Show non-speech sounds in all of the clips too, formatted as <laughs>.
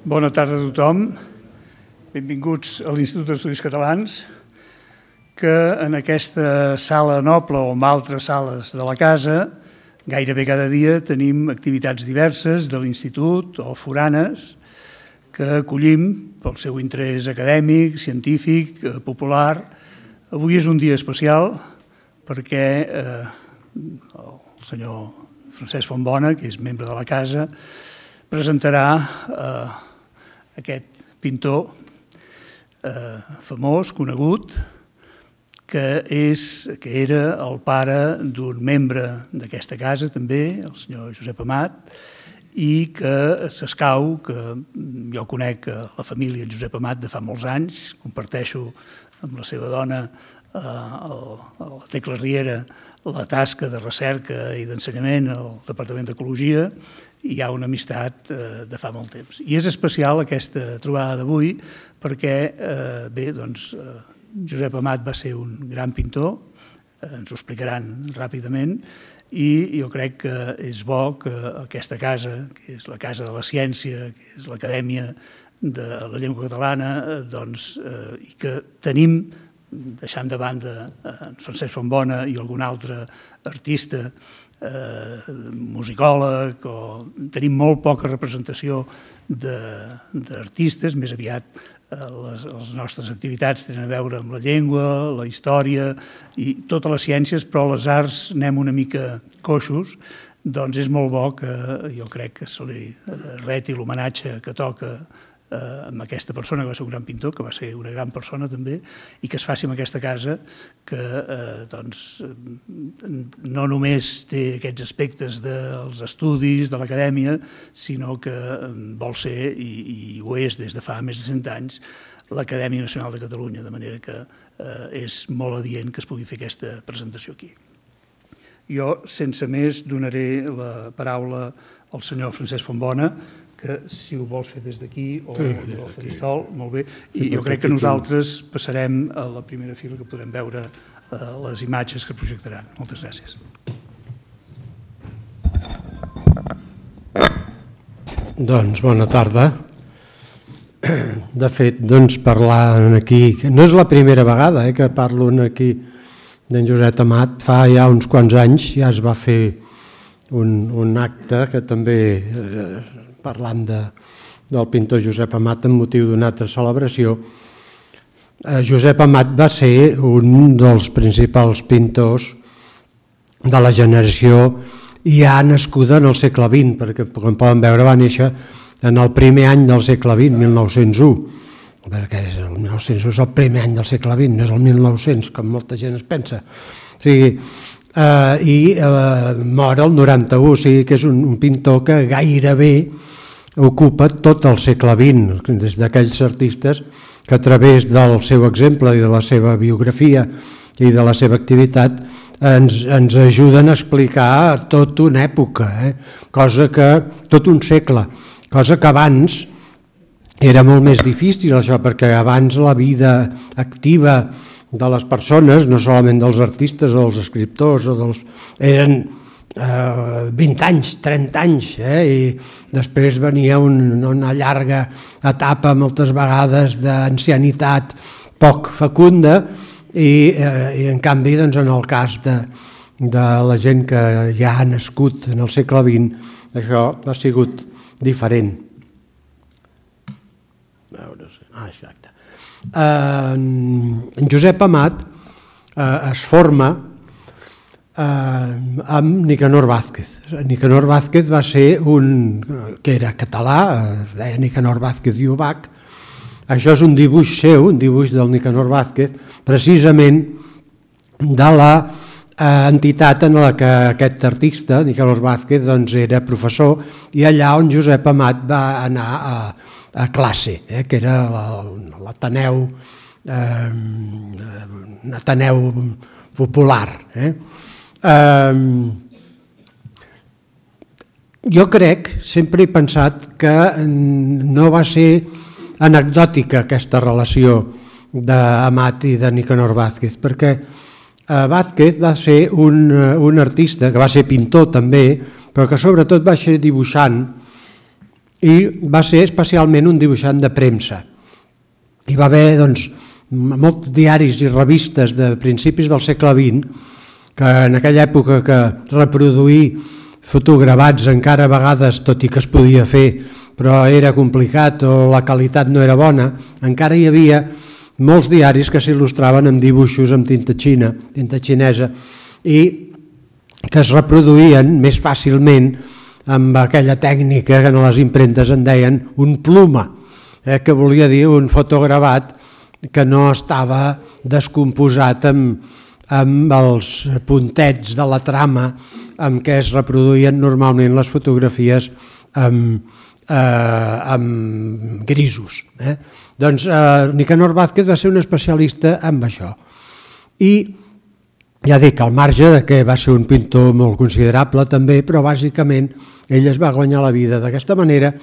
Bona tarda a tothom. Benvinguts a l'Institut d'Estudis Catalans, que en aquesta sala noble o en altres sales de la casa, gairebé cada dia tenim activitats diverses de l'Institut o foranes que acollim pel seu interès acadèmic, científic, eh, popular. Avui és un dia especial perquè eh, el senyor Francesc Fontbona, que és membre de la casa, presentarà eh, aquest pintor eh, famós, conegut, que, és, que era el pare d'un membre d'aquesta casa, també, el senyor Josep Amat, i que s'escau, que jo conec la família Josep Amat de fa molts anys, comparteixo amb la seva dona, eh, la Tecla Riera, la tasca de recerca i d'ensenyament al Departament d'Ecologia, hi ha una amistat eh, de fa molt temps. I és especial aquesta trobada d'avui perquè, eh, bé, doncs, eh, Josep Amat va ser un gran pintor, ens ho explicaran ràpidament, i jo crec que és bo que aquesta casa, que és la casa de la ciència, que és l'acadèmia de la llengua catalana, doncs, i que tenim, deixant de banda en Francesc Fontbona i algun altre artista eh, musicòleg, o tenim molt poca representació d'artistes, més aviat eh, les, les nostres activitats tenen a veure amb la llengua, la història i totes les ciències, però les arts anem una mica coixos, doncs és molt bo que eh, jo crec que se li eh, reti l'homenatge que toca eh, amb aquesta persona que va ser un gran pintor, que va ser una gran persona també, i que es faci amb aquesta casa que eh, doncs, eh, no només té aquests aspectes dels estudis, de l'acadèmia, sinó que eh, vol ser, i, ho és des de fa més de 100 anys, l'Acadèmia Nacional de Catalunya, de manera que eh, és molt adient que es pugui fer aquesta presentació aquí. Jo, sense més, donaré la paraula al senyor Francesc Fontbona, que si ho vols fer des d'aquí o sí, del faristol, molt bé. I jo crec que nosaltres passarem a la primera fila que podrem veure eh, les imatges que projectaran. Moltes gràcies. Doncs bona tarda. De fet, doncs parlar aquí, no és la primera vegada eh, que parlo aquí d'en Josep Amat, fa ja uns quants anys ja es va fer un, un acte que també eh, parlant de, del pintor Josep Amat amb motiu d'una altra celebració. Eh, Josep Amat va ser un dels principals pintors de la generació ja nascuda en el segle XX, perquè com poden veure va néixer en el primer any del segle XX, 1901, perquè és el 1900 és el primer any del segle XX, no és el 1900, com molta gent es pensa. O sigui, eh, I eh, mor el 91, o sigui que és un, un pintor que gairebé ocupa tot el segle XX, des d'aquells artistes que a través del seu exemple i de la seva biografia i de la seva activitat ens, ens ajuden a explicar tot una època, eh? cosa que, tot un segle, cosa que abans era molt més difícil això, perquè abans la vida activa de les persones, no solament dels artistes o dels escriptors, o dels... eren eh, 20 anys, 30 anys, eh? i després venia un, una llarga etapa moltes vegades d'ancianitat poc fecunda i, eh, i en canvi doncs, en el cas de, de la gent que ja ha nascut en el segle XX, això ha sigut diferent. Ah, exacte. Eh, en Josep Amat eh, es forma eh, amb Nicanor Vázquez. Nicanor Vázquez va ser un, que era català, es eh, deia eh, Nicanor Vázquez i Ubach. Això és un dibuix seu, un dibuix del Nicanor Vázquez, precisament de la eh, entitat en la que aquest artista, Nicanor Vázquez, doncs era professor i allà on Josep Amat va anar a, a classe, eh, que era l'Ateneu la, eh, Ateneu popular. Eh? jo crec, sempre he pensat que no va ser anecdòtica aquesta relació d'Amat i de Nicanor Vázquez, perquè eh, Vázquez va ser un, eh, un artista que va ser pintor també, però que sobretot va ser dibuixant i va ser especialment un dibuixant de premsa. Hi va haver doncs, molts diaris i revistes de principis del segle XX que en aquella època que reproduir fotogravats encara a vegades, tot i que es podia fer, però era complicat o la qualitat no era bona, encara hi havia molts diaris que s'il·lustraven amb dibuixos amb tinta xina, tinta xinesa, i que es reproduïen més fàcilment amb aquella tècnica que en les impremtes en deien un pluma, eh, que volia dir un fotogravat que no estava descomposat amb, amb els puntets de la trama amb què es reproduïen normalment les fotografies amb, eh, amb grisos. Eh? Doncs eh, Nicanor Vázquez va ser un especialista en això. I ja dic, al marge de que va ser un pintor molt considerable també, però bàsicament ell es va guanyar la vida d'aquesta manera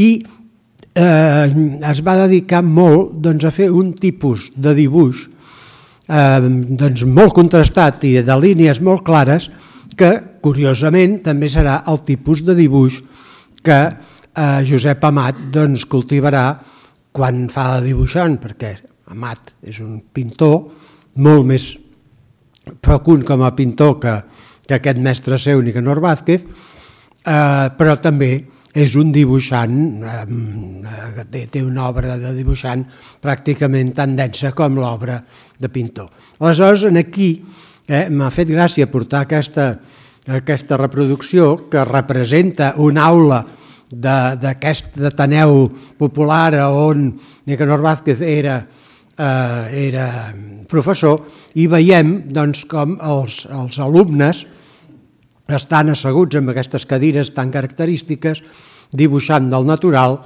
i eh, es va dedicar molt doncs, a fer un tipus de dibuix eh, doncs molt contrastat i de línies molt clares que, curiosament, també serà el tipus de dibuix que eh, Josep Amat doncs, cultivarà quan fa de dibuixant, perquè Amat és un pintor molt més fecund com a pintor que, que aquest mestre seu, Nicanor Vázquez, eh, però també és un dibuixant, eh, té, té una obra de dibuixant pràcticament tan densa com l'obra de pintor. Aleshores, en aquí eh, m'ha fet gràcia portar aquesta, aquesta reproducció que representa una aula d'aquest Ateneu popular on Nicanor Vázquez era, eh, era professor i veiem doncs, com els, els alumnes, estan asseguts amb aquestes cadires tan característiques, dibuixant del natural,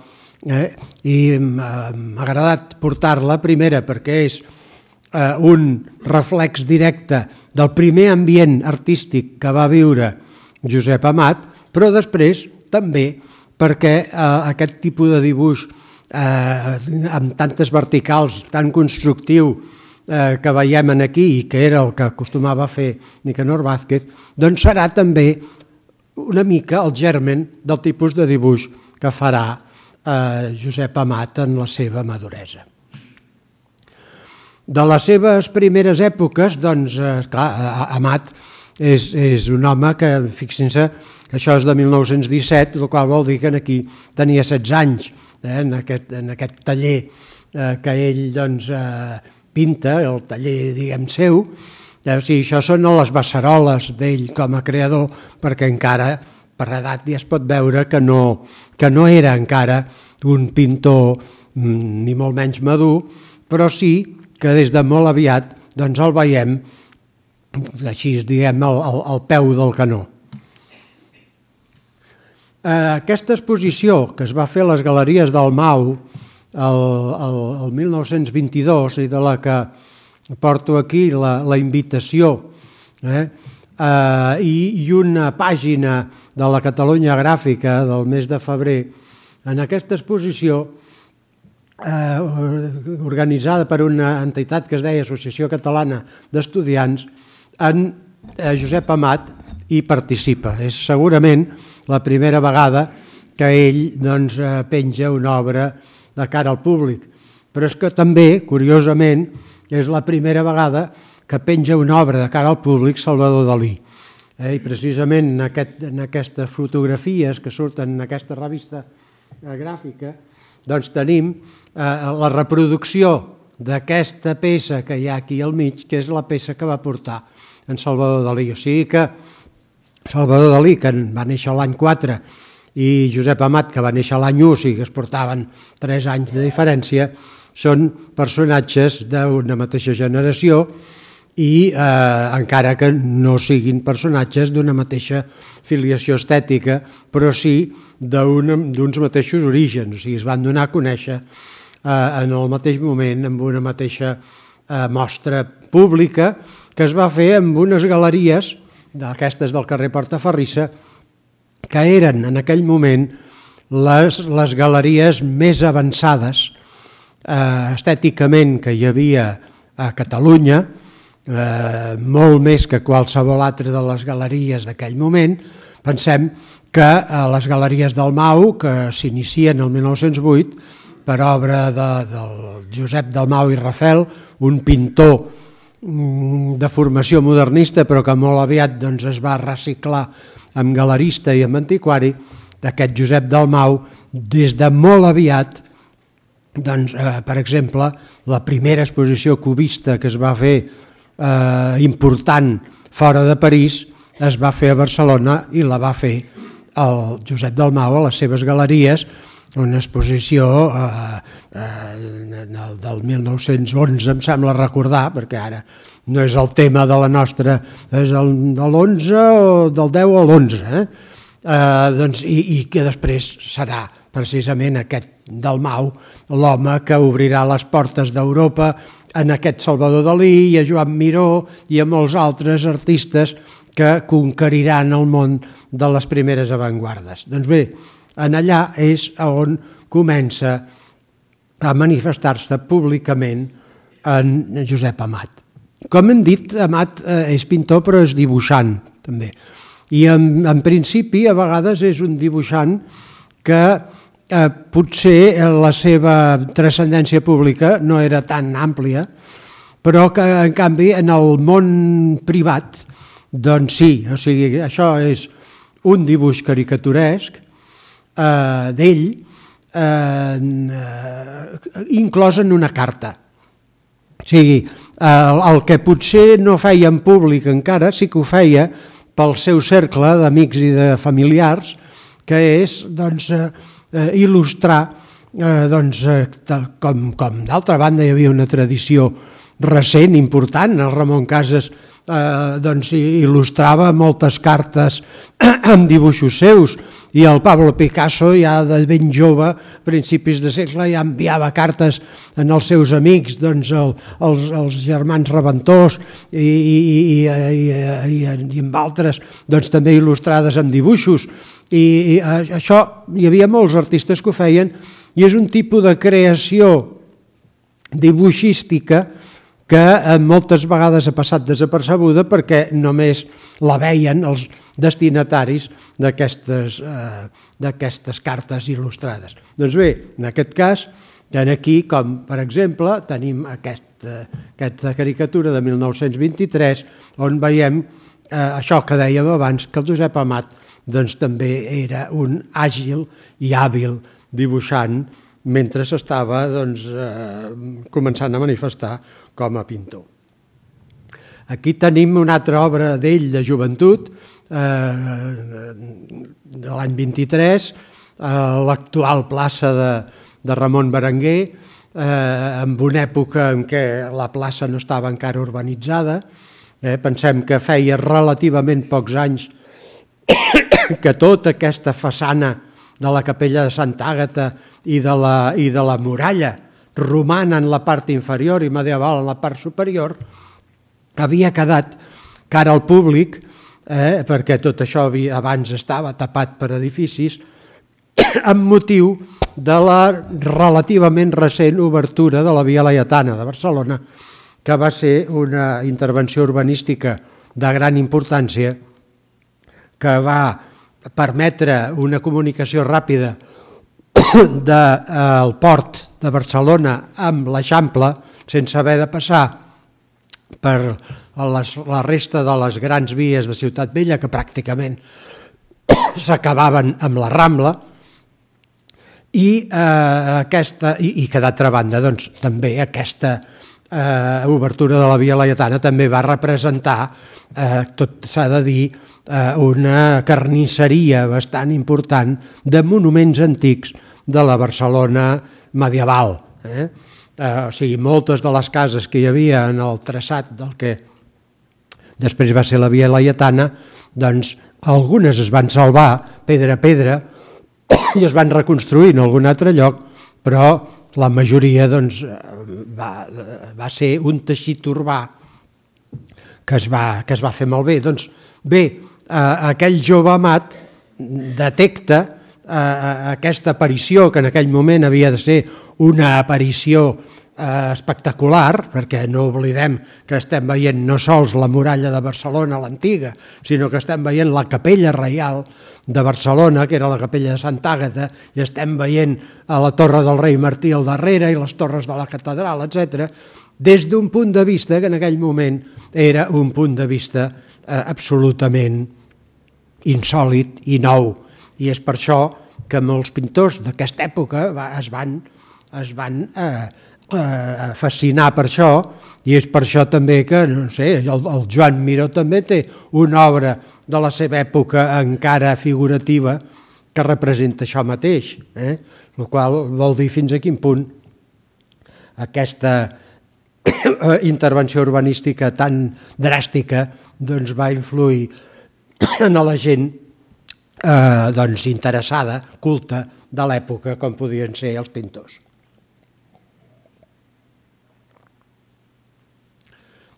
eh, i mm, eh, m'ha agradat portar-la, primera, perquè és eh, un reflex directe del primer ambient artístic que va viure Josep Amat, però després també perquè eh, aquest tipus de dibuix eh, amb tantes verticals, tan constructiu, eh, que veiem en aquí i que era el que acostumava a fer Nicanor Vázquez, doncs serà també una mica el germen del tipus de dibuix que farà eh, Josep Amat en la seva maduresa. De les seves primeres èpoques, doncs, eh, clar, eh, Amat és, és un home que, fixin-se, això és de 1917, el qual vol dir que aquí tenia 16 anys, eh, en, aquest, en aquest taller eh, que ell doncs, eh, pinta, el taller, diguem, seu, eh, o sigui, això són les beceroles d'ell com a creador, perquè encara per edat ja es pot veure que no, que no era encara un pintor mm, ni molt menys madur, però sí que des de molt aviat doncs el veiem així diguem al, al, al peu del canó. Eh, aquesta exposició que es va fer a les galeries del Mau el, el, el 1922 i de la que porto aquí la, la invitació eh? Eh, i, i una pàgina de la Catalunya Gràfica del mes de febrer, en aquesta exposició eh, organitzada per una entitat que es deia Associació Catalana d'Estudiants, en eh, Josep Amat hi participa. És segurament la primera vegada que ell doncs, eh, penja una obra eh, de cara al públic. Però és que també, curiosament, és la primera vegada que penja una obra de cara al públic Salvador Dalí. Eh, I precisament en, aquest, en aquestes fotografies que surten en aquesta revista eh, gràfica, doncs tenim eh, la reproducció d'aquesta peça que hi ha aquí al mig, que és la peça que va portar en Salvador Dalí. O sigui que Salvador Dalí, que va néixer l'any 4 i Josep Amat, que va néixer l'any 1, o sigui que es portaven 3 anys de diferència, són personatges d'una mateixa generació i eh, encara que no siguin personatges d'una mateixa filiació estètica, però sí d'uns mateixos orígens, o sigui, es van donar a conèixer eh, en el mateix moment amb una mateixa eh, mostra pública que es va fer amb unes galeries d'aquestes del carrer Portaferrissa, que eren en aquell moment les, les galeries més avançades eh, estèticament que hi havia a Catalunya, eh, molt més que qualsevol altra de les galeries d'aquell moment. Pensem que a eh, les galeries del Mau, que s'inicien el 1908, per obra de, del Josep del Mau i Rafel, un pintor mm, de formació modernista però que molt aviat doncs, es va reciclar amb galerista i amb antiquari, d'aquest Josep Dalmau, des de molt aviat, doncs, eh, per exemple, la primera exposició cubista que es va fer eh, important fora de París es va fer a Barcelona i la va fer el Josep Dalmau a les seves galeries, una exposició eh, eh, del 1911, em sembla recordar, perquè ara no és el tema de la nostra, és el, de l'11 o del 10 a l'11, eh? Eh, doncs, i, i que després serà precisament aquest del Mau, l'home que obrirà les portes d'Europa en aquest Salvador Dalí i a Joan Miró i a molts altres artistes que conqueriran el món de les primeres avantguardes. Doncs bé, en allà és on comença a manifestar-se públicament en Josep Amat. Com hem dit, Amat eh, eh, és pintor però és dibuixant, també. I en, en principi, a vegades, és un dibuixant que eh, potser eh, la seva transcendència pública no era tan àmplia, però que, en canvi, en el món privat, doncs sí, o sigui, això és un dibuix caricaturesc eh, d'ell, eh, eh inclòs en una carta. O sigui, el, eh, el que potser no feia en públic encara, sí que ho feia pel seu cercle d'amics i de familiars, que és doncs, eh, eh il·lustrar, eh, doncs, eh, com, com d'altra banda hi havia una tradició recent, important, el Ramon Casas, eh, doncs, il·lustrava moltes cartes <clears throat> amb dibuixos seus i el Pablo Picasso ja de ben jove, principis de segle, ja enviava cartes en els seus amics, doncs el, els, els germans Reventós i, i, i, i, i, i amb altres, doncs també il·lustrades amb dibuixos. I, i això hi havia molts artistes que ho feien i és un tipus de creació dibuixística que que eh, moltes vegades ha passat desapercebuda perquè només la veien els destinataris d'aquestes eh, cartes il·lustrades. Doncs bé, en aquest cas, tant aquí com, per exemple, tenim aquest, eh, aquesta caricatura de 1923 on veiem eh, això que dèiem abans, que el Josep Amat doncs, també era un àgil i hàbil dibuixant mentre s'estava doncs, eh, començant a manifestar com a pintor. Aquí tenim una altra obra d'ell de joventut, eh, de l'any 23, a eh, l'actual plaça de, de Ramon Berenguer, eh, en una època en què la plaça no estava encara urbanitzada. Eh, pensem que feia relativament pocs anys <coughs> que tota aquesta façana de la capella de Santa Àgata i de la, i de la muralla romana en la part inferior i medieval en la part superior, havia quedat cara al públic, eh, perquè tot això havia, abans estava tapat per edificis, <coughs> amb motiu de la relativament recent obertura de la Via Laietana de Barcelona, que va ser una intervenció urbanística de gran importància que va permetre una comunicació ràpida del <coughs> de, eh, port de Barcelona amb l'Eixample sense haver de passar per les, la resta de les grans vies de Ciutat Vella que pràcticament <coughs> s'acabaven amb la Rambla i, eh, aquesta, i, i que d'altra banda doncs, també aquesta eh, obertura de la Via Laietana també va representar, eh, tot s'ha de dir, eh, una carnisseria bastant important de monuments antics de la Barcelona medieval. Eh? Eh, o sigui, moltes de les cases que hi havia en el traçat del que després va ser la Via Laietana, doncs algunes es van salvar pedra a pedra i es van reconstruir en algun altre lloc, però la majoria doncs, eh, va, va ser un teixit urbà que es va, que es va fer malbé. Doncs bé, eh, aquell jove amat detecta aquesta aparició, que en aquell moment havia de ser una aparició eh, espectacular, perquè no oblidem que estem veient no sols la muralla de Barcelona, l'antiga, sinó que estem veient la capella reial de Barcelona, que era la capella de Sant Àgata, i estem veient a la torre del rei Martí al darrere i les torres de la catedral, etc. des d'un punt de vista que en aquell moment era un punt de vista eh, absolutament insòlid i nou i és per això que molts pintors d'aquesta època es van, es van eh, eh, fascinar per això i és per això també que, no sé, el, el Joan Miró també té una obra de la seva època encara figurativa que representa això mateix, eh? el qual vol dir fins a quin punt aquesta eh, intervenció urbanística tan dràstica doncs va influir en la gent eh, doncs, interessada, culta, de l'època, com podien ser els pintors.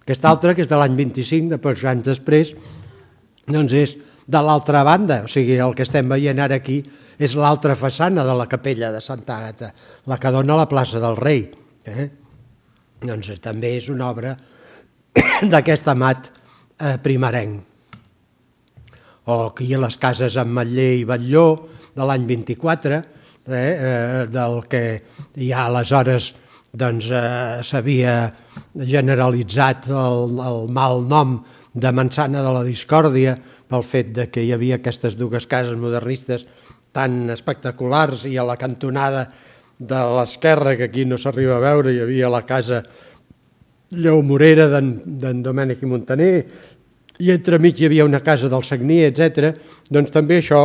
Aquest altre, que és de l'any 25, de pocs anys després, doncs és de l'altra banda, o sigui, el que estem veient ara aquí és l'altra façana de la capella de Santa Agata, la que dona a la plaça del rei. Eh? Doncs eh, també és una obra <coughs> d'aquest amat eh, primerenc o aquí a les cases amb Matller i Batlló de l'any 24, eh, eh, del que ja aleshores doncs, eh, generalitzat el, el mal nom de Mansana de la Discòrdia pel fet de que hi havia aquestes dues cases modernistes tan espectaculars i a la cantonada de l'esquerra, que aquí no s'arriba a veure, hi havia la casa Lleu Morera d'en Domènec i Montaner i entremig hi havia una casa del Sagnier, etc. Doncs també això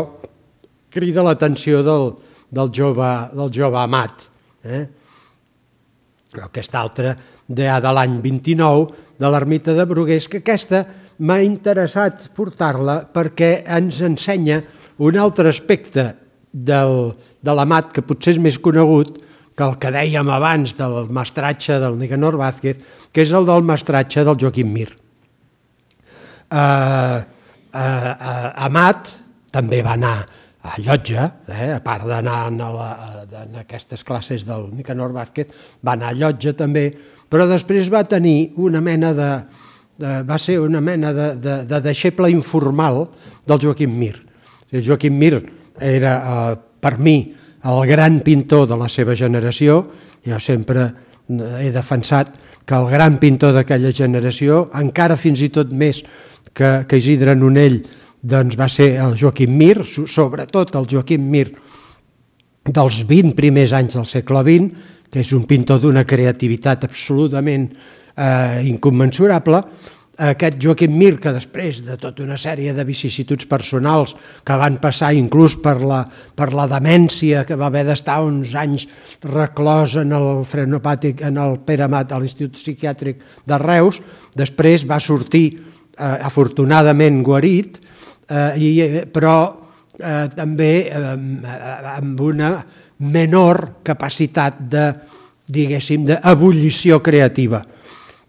crida l'atenció del, del, jove, del jove amat. Eh? Aquesta altra de, de l'any 29, de l'ermita de Brugués, que aquesta m'ha interessat portar-la perquè ens ensenya un altre aspecte del, de l'amat que potser és més conegut que el que dèiem abans del mestratge del Nicanor Vázquez, que és el del mestratge del Joaquim Mir eh, eh, eh Amat també va anar a Llotja, eh, a part d'anar en, eh, en aquestes classes del Nicanor Vázquez, va anar a Llotja també, però després va tenir una mena de, de va ser una mena de, de, de deixeble informal del Joaquim Mir. El Joaquim Mir era, eh, per mi, el gran pintor de la seva generació, jo sempre eh, he defensat que el gran pintor d'aquella generació, encara fins i tot més que, que Isidre Nonell, doncs va ser el Joaquim Mir, sobretot el Joaquim Mir dels 20 primers anys del segle XX, que és un pintor d'una creativitat absolutament eh, inconmensurable, aquest Joaquim Mir, que després de tota una sèrie de vicissituds personals que van passar inclús per la, per la demència, que va haver d'estar uns anys reclòs en el frenopàtic, en el Pere Mat, a l'Institut Psiquiàtric de Reus, després va sortir eh, afortunadament guarit, eh, i, però eh, també eh, amb una menor capacitat de, diguéssim, d'ebullició creativa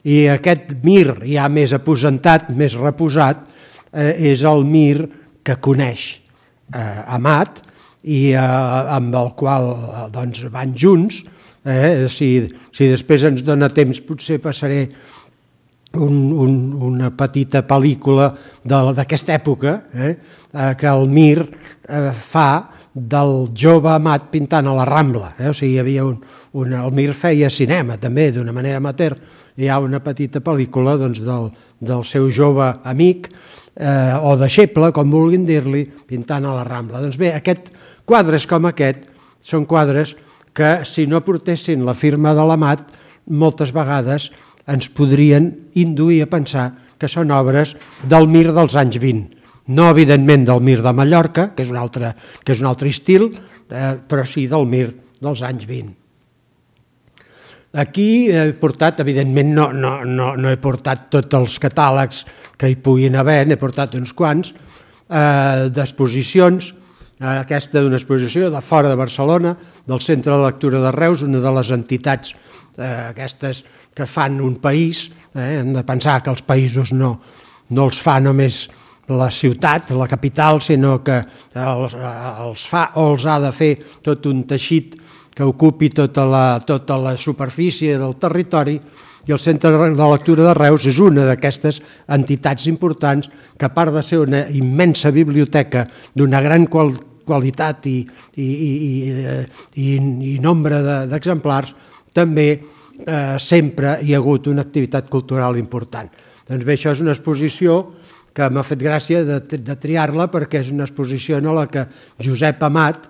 i aquest mir ja més aposentat, més reposat, eh, és el mir que coneix eh, Amat i eh, amb el qual eh, doncs, van junts. Eh? Si, si després ens dona temps potser passaré un, un, una petita pel·lícula d'aquesta època eh, eh? que el Mir eh, fa del jove amat pintant a la Rambla. Eh? O sigui, hi havia un, un, el Mir feia cinema també d'una manera amateur, hi ha una petita pel·lícula doncs, del, del seu jove amic eh, o deixeble, com vulguin dir-li, pintant a la Rambla. Doncs bé, aquest, quadres com aquest són quadres que si no portessin la firma de l'Amat, moltes vegades ens podrien induir a pensar que són obres del Mir dels anys 20. No, evidentment, del Mir de Mallorca, que és un altre, que és un altre estil, eh, però sí del Mir dels anys 20. Aquí he portat, evidentment, no, no, no, no he portat tots els catàlegs que hi puguin haver, n'he portat uns quants, eh, d'exposicions, eh, aquesta d'una exposició de fora de Barcelona, del Centre de Lectura de Reus, una de les entitats eh, aquestes que fan un país, eh, hem de pensar que els països no, no els fa només la ciutat, la capital, sinó que els, eh, els fa o els ha de fer tot un teixit que ocupi tota la, tota la superfície del territori i el Centre de Lectura de Reus és una d'aquestes entitats importants que a part de ser una immensa biblioteca d'una gran qual, qualitat i, i, i, i, eh, i i nombre d'exemplars, de, també eh, sempre hi ha hagut una activitat cultural important. Doncs bé, això és una exposició que m'ha fet gràcia de, de triar-la perquè és una exposició en la que Josep Amat,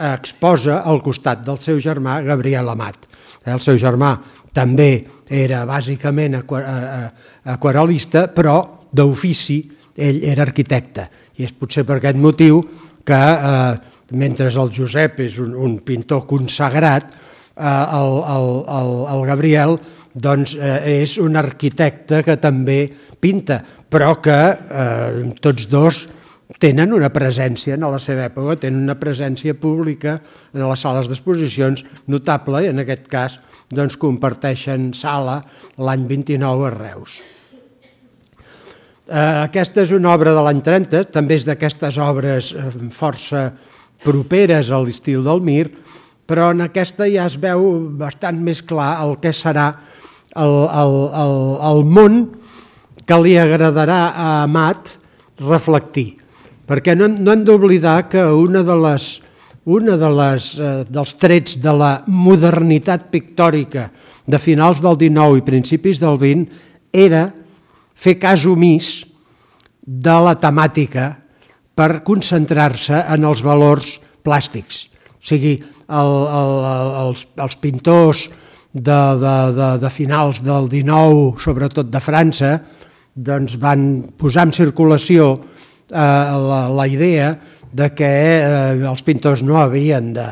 exposa al costat del seu germà Gabriel Amat. Eh, el seu germà també era bàsicament eh, eh, aquarelista, però d'ofici ell era arquitecte. I és potser per aquest motiu que, eh, mentre el Josep és un, pintor consagrat, eh, el, el, el, Gabriel doncs, és un arquitecte que també pinta, però que eh, tots dos tenen una presència en la seva època, tenen una presència pública en les sales d'exposicions notable i en aquest cas doncs, comparteixen sala l'any 29 a Reus. Eh, aquesta és una obra de l'any 30, també és d'aquestes obres eh, força properes a l'estil del Mir, però en aquesta ja es veu bastant més clar el que serà el, el, el, el món que li agradarà a Amat reflectir perquè no, no hem d'oblidar que una de les una de les, eh, dels trets de la modernitat pictòrica de finals del XIX i principis del XX era fer cas omís de la temàtica per concentrar-se en els valors plàstics. O sigui, el, el, els, els pintors de, de, de, de finals del XIX, sobretot de França, doncs van posar en circulació Eh, la, la idea de que eh, els pintors no havien de,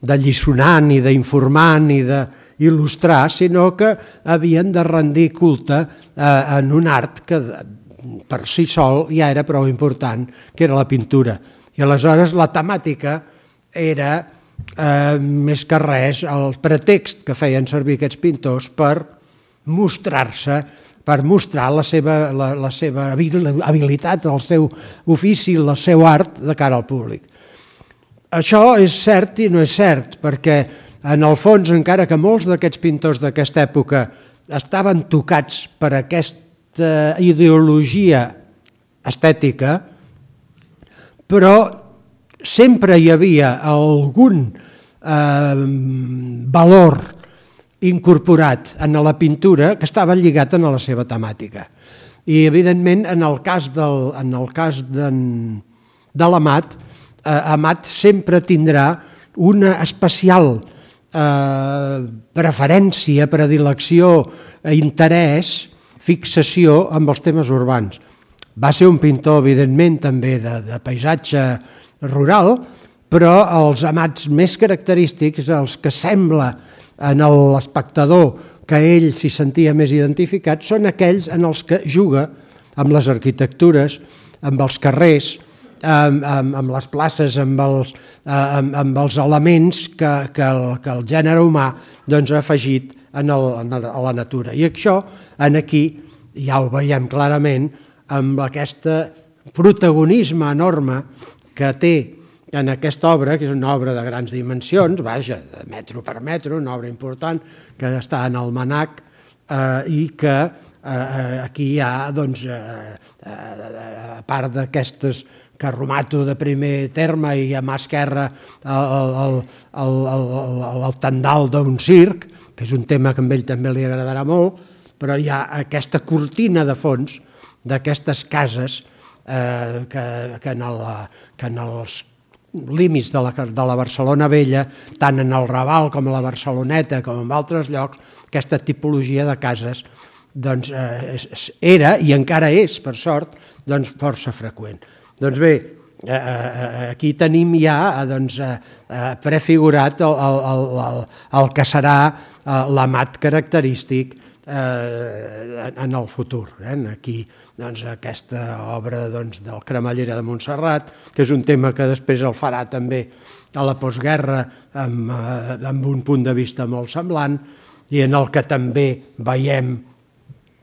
de lliçonar ni d'informar ni d'il·lustrar, sinó que havien de rendir culte eh, en un art que per si sol ja era prou important, que era la pintura. I aleshores la temàtica era eh, més que res el pretext que feien servir aquests pintors per mostrar-se per mostrar la seva, la, la seva habilitat, el seu ofici, el seu art de cara al públic. Això és cert i no és cert, perquè en el fons, encara que molts d'aquests pintors d'aquesta època estaven tocats per aquesta ideologia estètica, però sempre hi havia algun eh, valor incorporat en la pintura que estava lligat a la seva temàtica. I, evidentment, en el cas, del, en el cas de l'Amat, eh, Amat sempre tindrà una especial eh, preferència, predilecció, eh, interès, fixació amb els temes urbans. Va ser un pintor, evidentment, també de, de paisatge rural, però els amats més característics, els que sembla en l'espectador que ell s'hi sentia més identificat, són aquells en els que juga amb les arquitectures, amb els carrers, amb, amb, amb les places, amb els, eh, amb, amb els elements que, que, el, que el gènere humà doncs, ha afegit en el, en el, a la natura. I això, en aquí, ja ho veiem clarament, amb aquest protagonisme enorme que té en aquesta obra, que és una obra de grans dimensions, vaja, de metro per metro, una obra important, que està en el Manac eh, i que eh, eh, aquí hi ha, doncs, eh, eh, a part d'aquestes que romato de primer terme i a mà esquerra el, el, el, el, el tendal d'un circ, que és un tema que a ell també li agradarà molt, però hi ha aquesta cortina de fons d'aquestes cases eh, que, que, en el, que en els límits de la, de la Barcelona Vella, tant en el Raval com a la Barceloneta com en altres llocs, aquesta tipologia de cases doncs, eh, era i encara és, per sort, doncs, força freqüent. Doncs bé, eh, eh aquí tenim ja eh, doncs, eh, eh, prefigurat el, el, el, el que serà l'amat característic eh, en el futur. Eh? Aquí, eh, doncs, aquesta obra doncs, del Cremallera de Montserrat, que és un tema que després el farà també a la postguerra amb, eh, amb un punt de vista molt semblant i en el que també veiem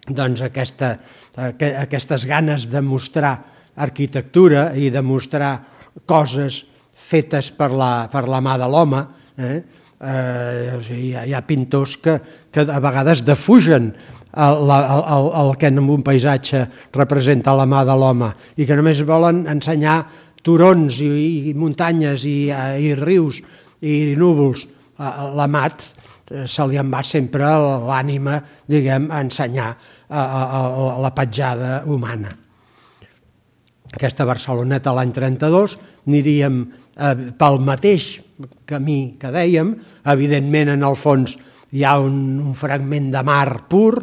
doncs, aquesta, eh, aquestes ganes de mostrar arquitectura i de mostrar coses fetes per la, per la mà de l'home, eh? Eh, o sigui, hi, ha, hi ha pintors que, que a vegades defugen el, el, el que en un paisatge representa la mà de l'home i que només volen ensenyar turons i, i muntanyes i, eh, i rius i núvols. L'amat eh, se li en va sempre l'ànima, diguem, a ensenyar a, a, a la petjada humana. Aquesta Barceloneta l'any 32 aniríem eh, pel mateix camí que dèiem, evidentment en el fons hi ha un, un fragment de mar pur,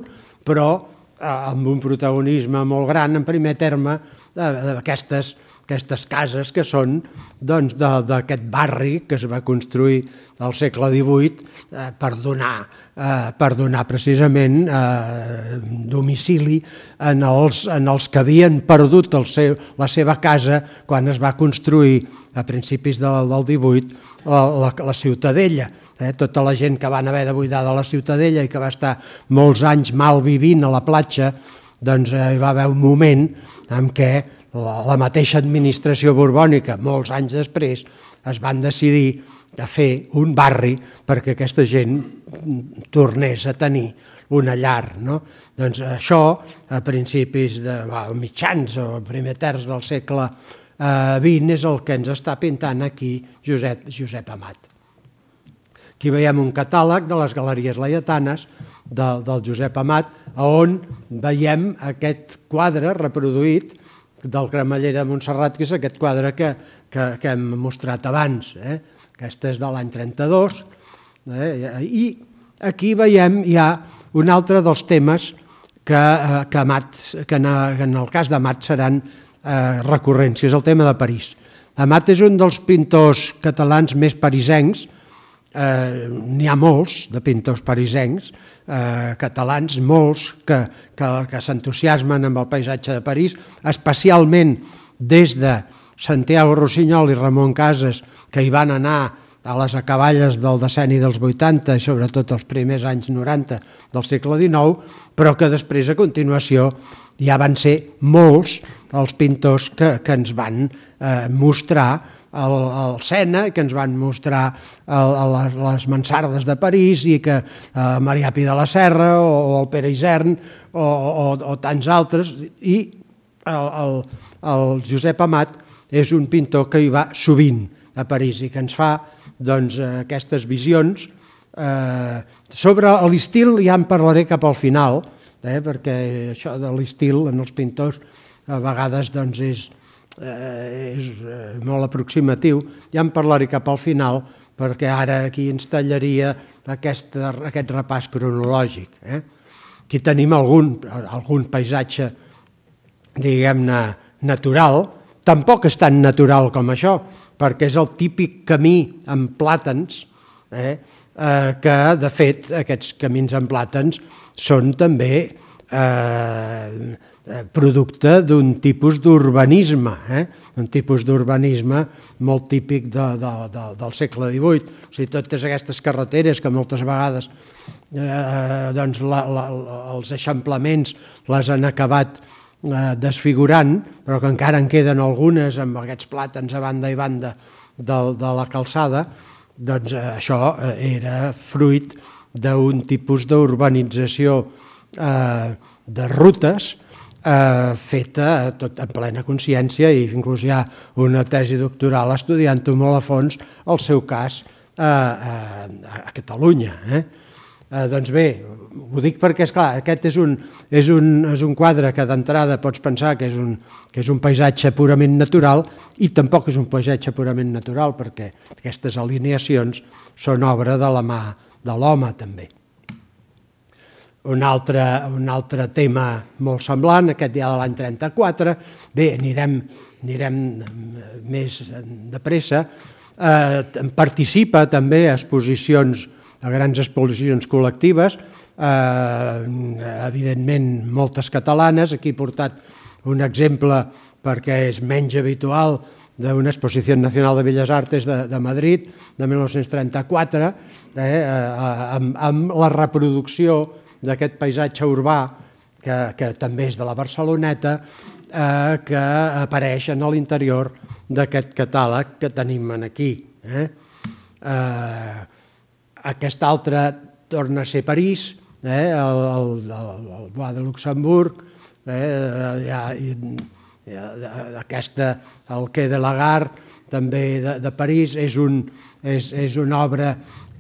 però eh, amb un protagonisme molt gran, en primer terme, eh, d'aquestes aquestes cases que són doncs, d'aquest doncs, barri que es va construir al segle XVIII eh, per, donar, eh, per donar precisament eh, domicili en els, en els que havien perdut el seu, la seva casa quan es va construir a principis de, del XVIII la, la, la Ciutadella. Eh, tota la gent que van haver de buidar de la Ciutadella i que va estar molts anys mal vivint a la platja, doncs eh, hi va haver un moment en què la, mateixa administració borbònica, molts anys després, es van decidir a fer un barri perquè aquesta gent tornés a tenir una llar. No? Doncs això, a principis de a mitjans o primer terç del segle XX, eh, és el que ens està pintant aquí Josep, Josep Amat. Aquí veiem un catàleg de les galeries laietanes del, del Josep Amat, on veiem aquest quadre reproduït del Cremallera de Montserrat, que és aquest quadre que, que, que hem mostrat abans. Eh? Aquest és de l'any 32. Eh? I aquí veiem ja un altre dels temes que, eh, que, Amat, que, en, en el cas d'Amat seran eh, recurrents, que és el tema de París. Amat és un dels pintors catalans més parisencs, eh, n'hi ha molts de pintors parisencs, eh, catalans, molts que, que, que s'entusiasmen amb el paisatge de París, especialment des de Santiago Rossinyol i Ramon Casas, que hi van anar a les acaballes del decenni dels 80 i sobretot els primers anys 90 del segle XIX, però que després a continuació ja van ser molts els pintors que, que ens van eh, mostrar el, el Sena, que ens van mostrar el, les, les mansardes de París i que eh, Maria Pi de la Serra o, o el Pere Isern o, o, o tants altres i el, el, el Josep Amat és un pintor que hi va sovint a París i que ens fa doncs, aquestes visions. Eh, sobre l'estil ja en parlaré cap al final, eh, perquè això de l'estil en els pintors a vegades doncs, és, eh, és eh, molt aproximatiu, ja en parlaré cap al final, perquè ara aquí ens tallaria aquest, aquest repàs cronològic. Eh? Aquí tenim algun, algun paisatge, diguem-ne, natural, tampoc és tan natural com això, perquè és el típic camí amb plàtans, eh? Eh, que, de fet, aquests camins amb plàtans són també eh, Eh, producte d'un tipus d'urbanisme, eh? un tipus d'urbanisme molt típic de, de, de, del segle XVIII. O sigui, totes aquestes carreteres que moltes vegades eh, doncs la, la, els eixamplaments les han acabat eh, desfigurant, però que encara en queden algunes amb aquests plàtans a banda i banda de, de la calçada, doncs eh, això eh, era fruit d'un tipus d'urbanització eh, de rutes, eh, feta tot en plena consciència i inclús hi ha una tesi doctoral estudiant-ho molt a fons el seu cas eh, a, eh, a Catalunya. Eh? Eh, doncs bé, ho dic perquè, és clar, aquest és un, és un, és un quadre que d'entrada pots pensar que és, un, que és un paisatge purament natural i tampoc és un paisatge purament natural perquè aquestes alineacions són obra de la mà de l'home també un altre, un altre tema molt semblant, aquest dia de l'any 34. Bé, anirem, anirem eh, més de pressa. Eh, participa també a exposicions, a grans exposicions col·lectives, eh, evidentment moltes catalanes. Aquí he portat un exemple perquè és menys habitual d'una exposició nacional de Belles Artes de, de Madrid de 1934, eh, eh, amb, amb la reproducció d'aquest paisatge urbà que, que també és de la Barceloneta, eh, que apareix en l'interior d'aquest catàleg que tenim aquí. Eh? Eh, aquest altre torna a ser París, eh? el, el, el, el Bois de Luxemburg, eh? ja, i, hi aquesta, el que de Lagar, també de, de París, és, un, és, és una obra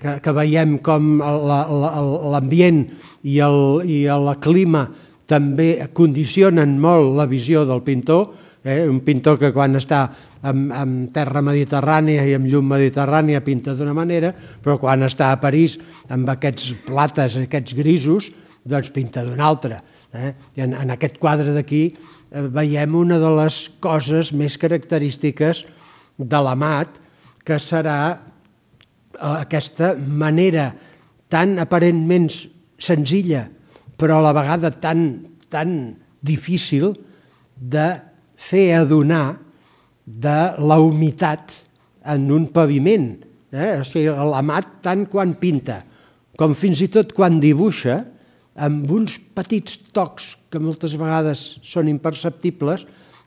que, que veiem com l'ambient i, el, i el clima també condicionen molt la visió del pintor, eh? un pintor que quan està en, amb terra mediterrània i amb llum mediterrània pinta d'una manera, però quan està a París amb aquests plates, aquests grisos, doncs pinta d'una altra. Eh? I en, en aquest quadre d'aquí eh, veiem una de les coses més característiques de l'amat, que serà aquesta manera tan aparentment senzilla, però a la vegada tan, tan difícil de fer adonar de la humitat en un paviment. Eh? O sigui, l'amat tant quan pinta com fins i tot quan dibuixa, amb uns petits tocs que moltes vegades són imperceptibles,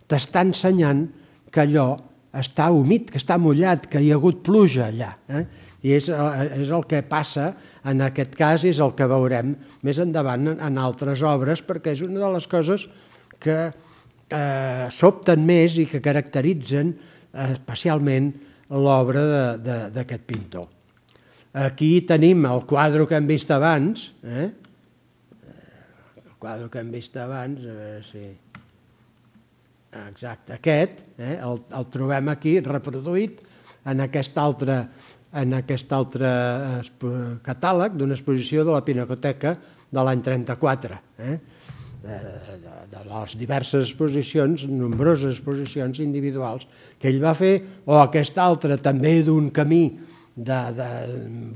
t'està ensenyant que allò està humit, que està mullat, que hi ha hagut pluja allà. Eh? I és, eh, és el que passa, en aquest cas, és el que veurem més endavant en, en altres obres, perquè és una de les coses que eh, sobten més i que caracteritzen eh, especialment l'obra d'aquest pintor. Aquí tenim el quadre que hem vist abans, eh? el quadre que hem vist abans, a veure si... Exacte, aquest, eh? el, el trobem aquí reproduït en aquesta altra en aquest altre eh, catàleg d'una exposició de la Pinacoteca de l'any 34. Eh? De, de, les diverses exposicions, nombroses exposicions individuals que ell va fer, o aquesta altra també d'un camí de, de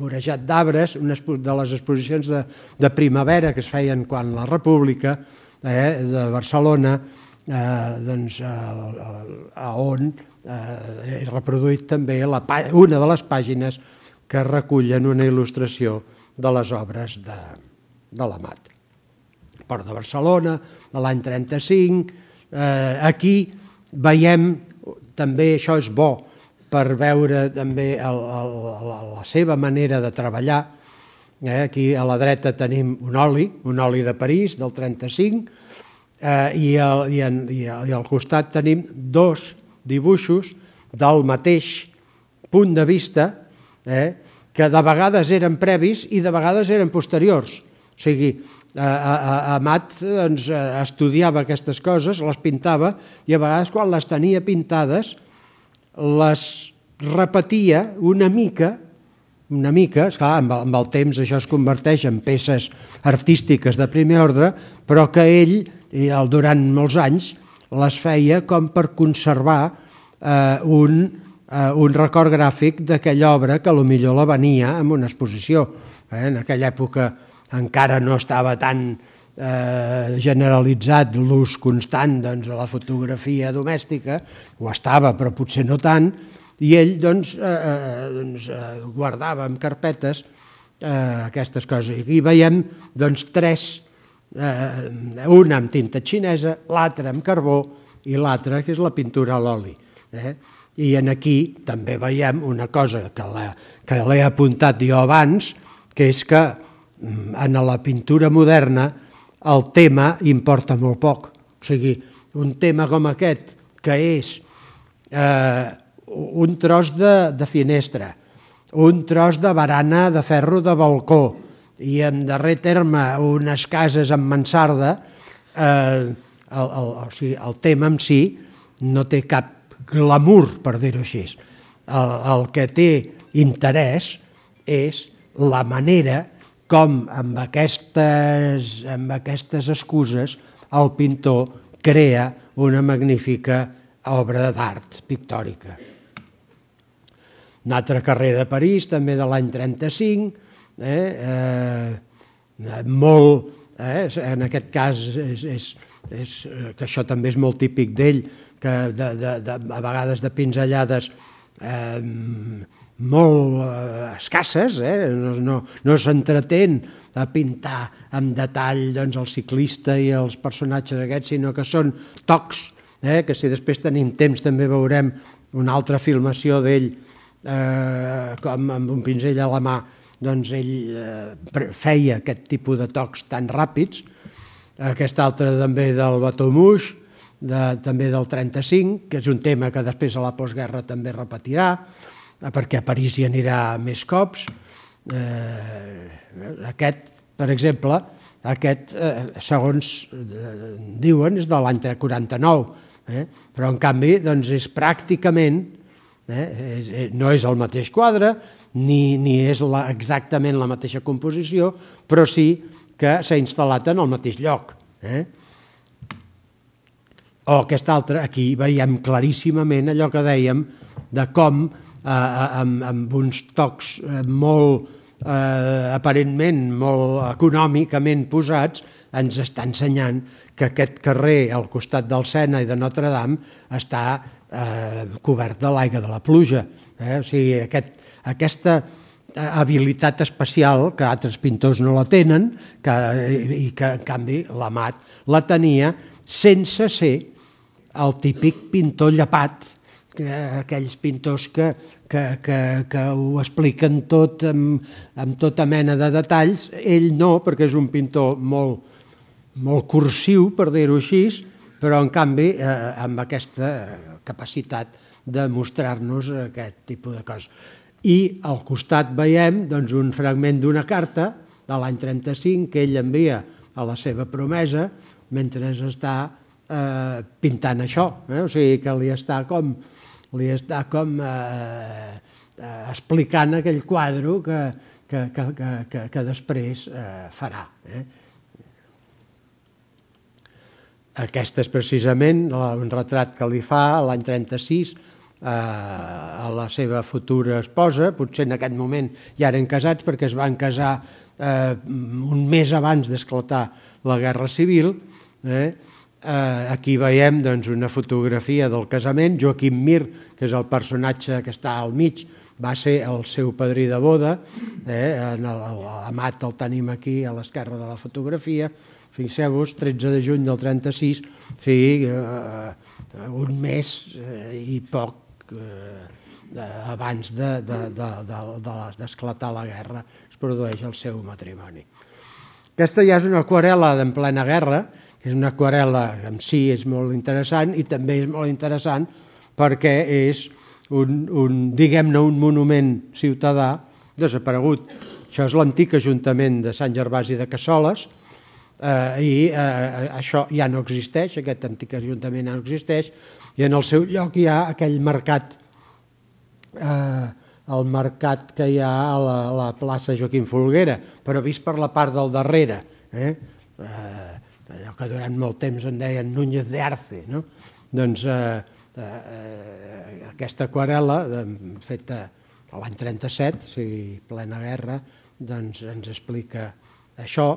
vorejat d'arbres, de les exposicions de, de primavera que es feien quan la República eh, de Barcelona, eh, doncs, a, eh, a, a on eh, he reproduït també la, una de les pàgines que recullen una il·lustració de les obres de, de l'Amat. Port de Barcelona, de l'any 35. Eh, aquí veiem, també això és bo per veure també el, el, la, la seva manera de treballar. Eh, aquí a la dreta tenim un oli, un oli de París del 35, eh, i, el, i, en, i, al, i al costat tenim dos dibuixos del mateix punt de vista, eh, que de vegades eren previs i de vegades eren posteriors. O sigui, a, a, a Amat doncs, eh, estudiava aquestes coses, les pintava, i a vegades quan les tenia pintades les repetia una mica una mica, esclar, amb, amb el temps això es converteix en peces artístiques de primer ordre, però que ell, el, durant molts anys, les feia com per conservar eh, un, eh, un record gràfic d'aquella obra que millor la venia en una exposició. Eh? En aquella època encara no estava tan eh, generalitzat l'ús constant doncs, de la fotografia domèstica, ho estava però potser no tant, i ell doncs, eh, eh doncs, eh, guardava en carpetes eh, aquestes coses. I veiem doncs, tres eh, una amb tinta xinesa, l'altra amb carbó i l'altra que és la pintura a l'oli. Eh? I en aquí també veiem una cosa que l'he apuntat jo abans, que és que mm, en la pintura moderna el tema importa molt poc. O sigui, un tema com aquest, que és eh, un tros de, de finestra, un tros de barana de ferro de balcó, i en darrer terme unes cases amb mansarda, eh, el, el, o sigui, el tema en si no té cap glamour, per dir-ho així. El, el que té interès és la manera com amb aquestes, amb aquestes excuses el pintor crea una magnífica obra d'art pictòrica. Una altra carrera de París, també de l'any 35, eh, eh, molt, eh, en aquest cas és, és, és, eh, que això també és molt típic d'ell, que de, de, de, a vegades de pinzellades eh, molt eh, escasses, eh? no, no, no s'entretén a pintar amb detall doncs, el ciclista i els personatges aquests, sinó que són tocs, eh? que si després tenim temps també veurem una altra filmació d'ell eh, com amb un pinzell a la mà doncs ell eh, feia aquest tipus de tocs tan ràpids, aquest altre també del Batomuix, de, també del 35, que és un tema que després a la postguerra també repetirà, eh, perquè a París hi anirà més cops. Eh, aquest, per exemple, aquest, eh, segons eh, diuen, és de l'any 49, eh? però en canvi doncs és pràcticament, eh, és, eh, no és el mateix quadre, ni, ni és la, exactament la mateixa composició, però sí que s'ha instal·lat en el mateix lloc. Eh? O aquest altre, aquí veiem claríssimament allò que dèiem de com eh, eh amb, amb uns tocs eh, molt, eh, aparentment molt econòmicament posats, ens està ensenyant que aquest carrer al costat del Sena i de Notre Dame està eh, cobert de l'aigua de la pluja. Eh? O sigui, aquest, aquesta eh, habilitat especial que altres pintors no la tenen que, eh, i que, en canvi, l'Amat la tenia sense ser el típic pintor llapat, que, aquells pintors que, que, que, que ho expliquen tot amb, amb tota mena de detalls. Ell no, perquè és un pintor molt, molt cursiu, per dir-ho així, però en canvi eh, amb aquesta capacitat de mostrar-nos aquest tipus de coses i al costat veiem doncs, un fragment d'una carta de l'any 35 que ell envia a la seva promesa mentre està eh, pintant això. Eh? O sigui que li està com, li està com eh, eh explicant aquell quadro que, que, que, que, que després eh, farà. Eh? Aquest és precisament un retrat que li fa l'any 36 Eh, a la seva futura esposa, potser en aquest moment ja eren casats perquè es van casar eh, un mes abans d'esclatar la Guerra Civil. Eh? Eh, aquí veiem doncs, una fotografia del casament. Joaquim Mir, que és el personatge que està al mig, va ser el seu padrí de boda. Eh? L'amat el tenim aquí a l'esquerra de la fotografia. Fixeu-vos, 13 de juny del 36, sí, eh, eh, un mes eh, i poc Eh, eh, abans d'esclatar de, de, de, de, de la guerra es produeix el seu matrimoni. Aquesta ja és una aquarela en plena guerra, és una aquarela que en si és molt interessant i també és molt interessant perquè és un, un diguem-ne, un monument ciutadà desaparegut. Això és l'antic Ajuntament de Sant Gervasi de Cassoles, eh, i eh, això ja no existeix, aquest antic ajuntament ja no existeix, i en el seu lloc hi ha aquell mercat, eh, el mercat que hi ha a la, a la plaça Joaquim Folguera, però vist per la part del darrere. Eh? Eh, allò que durant molt temps en deien Núñez de Arce. No? Doncs eh, eh, aquesta aquarela, eh, feta l'any 37, o sigui, plena guerra, doncs ens explica això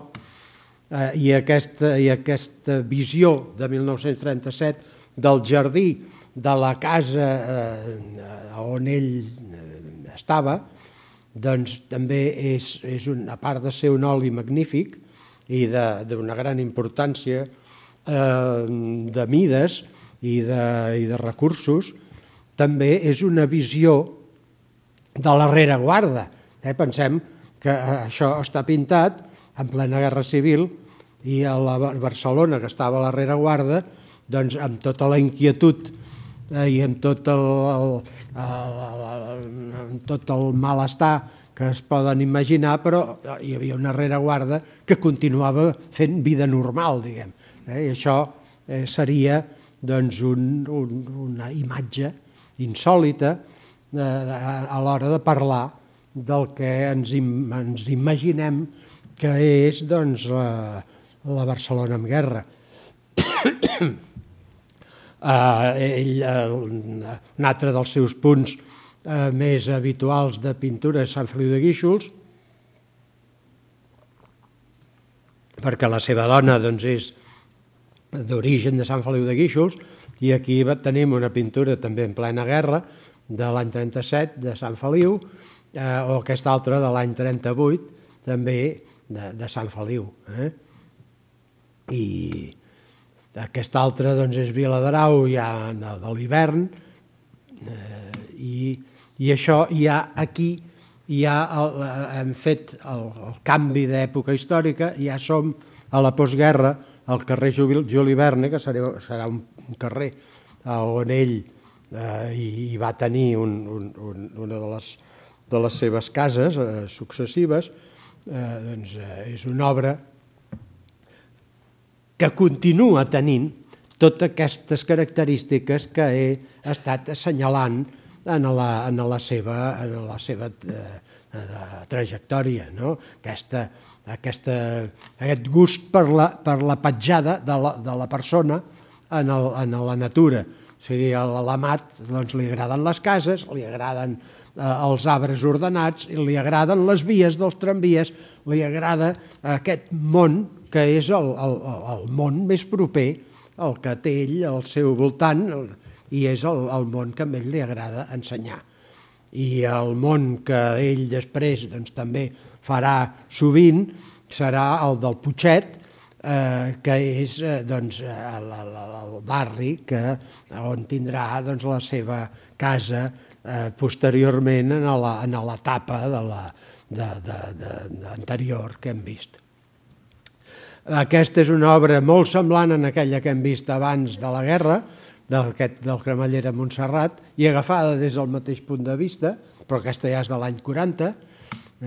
eh, i, aquesta, i aquesta visió de 1937 del jardí de la casa eh, on ell eh, estava, doncs també és, és un, a part de ser un oli magnífic i d'una gran importància eh, de mides i de, i de recursos, també és una visió de la rereguarda. Eh? Pensem que eh, això està pintat en plena Guerra Civil i a la Barcelona, que estava a la rereguarda, doncs amb tota la inquietud eh, i amb tot el, el, el, el, amb tot el malestar que es poden imaginar, però hi havia una rereguarda que continuava fent vida normal, diguem. Eh? I això eh, seria doncs, un, un, una imatge insòlita eh, a l'hora de parlar del que ens, im, ens imaginem que és doncs, la, la Barcelona en guerra. Eh, ell, un, eh, un altre dels seus punts eh, més habituals de pintura és Sant Feliu de Guíxols, perquè la seva dona doncs, és d'origen de Sant Feliu de Guíxols, i aquí tenim una pintura també en plena guerra de l'any 37 de Sant Feliu, eh, o aquesta altra de l'any 38 també de, de Sant Feliu. Eh? I, aquest altre doncs, és Viladrau ja de l'hivern eh, i, i això ja aquí ja el, eh, hem fet el, el canvi d'època històrica, ja som a la postguerra, al carrer Juli Verne, que serà, serà un, un carrer on ell eh, hi, hi va tenir un, un, un, una de les, de les seves cases eh, successives, eh, doncs, eh, és una obra que continua tenint totes aquestes característiques que he estat assenyalant en la, en la seva, en la seva eh, trajectòria, no? aquesta, aquesta, aquest gust per la, per la petjada de la, de la persona en, el, en la natura. O sigui, a l'amat doncs, li agraden les cases, li agraden eh, els arbres ordenats, li agraden les vies dels tramvies, li agrada aquest món que és el, el, el món més proper al que té ell al seu voltant el, i és el, el món que a ell li agrada ensenyar. I el món que ell després doncs, també farà sovint serà el del Puiget, eh, que és eh, doncs, el, el, el barri que, on tindrà doncs, la seva casa eh, posteriorment en l'etapa de la, de, de, de, anterior que hem vist. Aquesta és una obra molt semblant a aquella que hem vist abans de la guerra, del, del cremallera de Montserrat, i agafada des del mateix punt de vista, però aquesta ja és de l'any 40,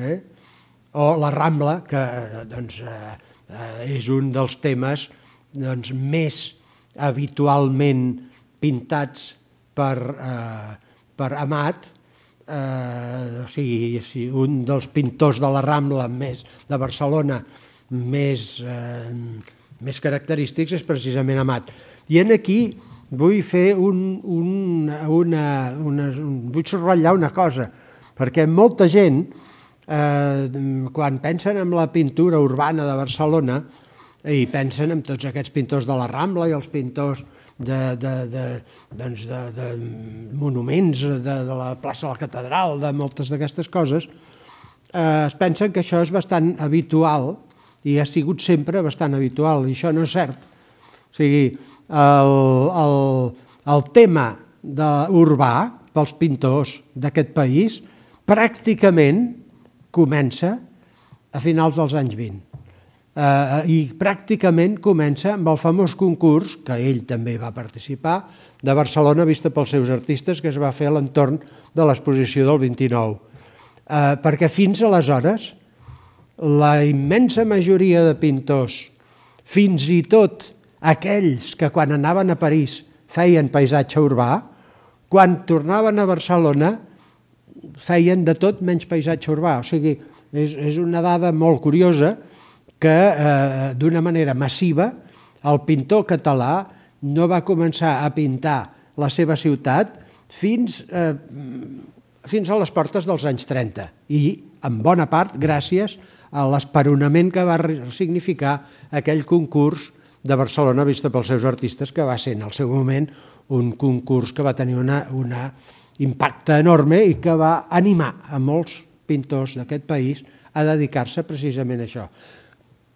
eh? o la Rambla, que eh, doncs, eh, eh, és un dels temes doncs, més habitualment pintats per, eh, per Amat, eh, o sigui, un dels pintors de la Rambla més de Barcelona més, eh, més característics és precisament Amat. I en aquí vull fer un, un, una, una, un, vull subratllar una cosa, perquè molta gent, eh, quan pensen en la pintura urbana de Barcelona, i pensen en tots aquests pintors de la Rambla i els pintors de, de, de, doncs de, de monuments de, de la plaça de la Catedral, de moltes d'aquestes coses, eh, es pensen que això és bastant habitual i ha sigut sempre bastant habitual, i això no és cert. O sigui, el, el, el tema de, urbà pels pintors d'aquest país pràcticament comença a finals dels anys 20. Eh, eh, I pràcticament comença amb el famós concurs, que ell també va participar, de Barcelona vista pels seus artistes, que es va fer a l'entorn de l'exposició del 29. Eh, perquè fins aleshores la immensa majoria de pintors, fins i tot aquells que quan anaven a París feien paisatge urbà, quan tornaven a Barcelona feien de tot menys paisatge urbà. O sigui, és, és una dada molt curiosa que eh, d'una manera massiva el pintor català no va començar a pintar la seva ciutat fins, eh, fins a les portes dels anys 30 i en bona part gràcies a l'esperonament que va significar aquell concurs de Barcelona vista pels seus artistes, que va ser en el seu moment un concurs que va tenir un impacte enorme i que va animar a molts pintors d'aquest país a dedicar-se precisament a això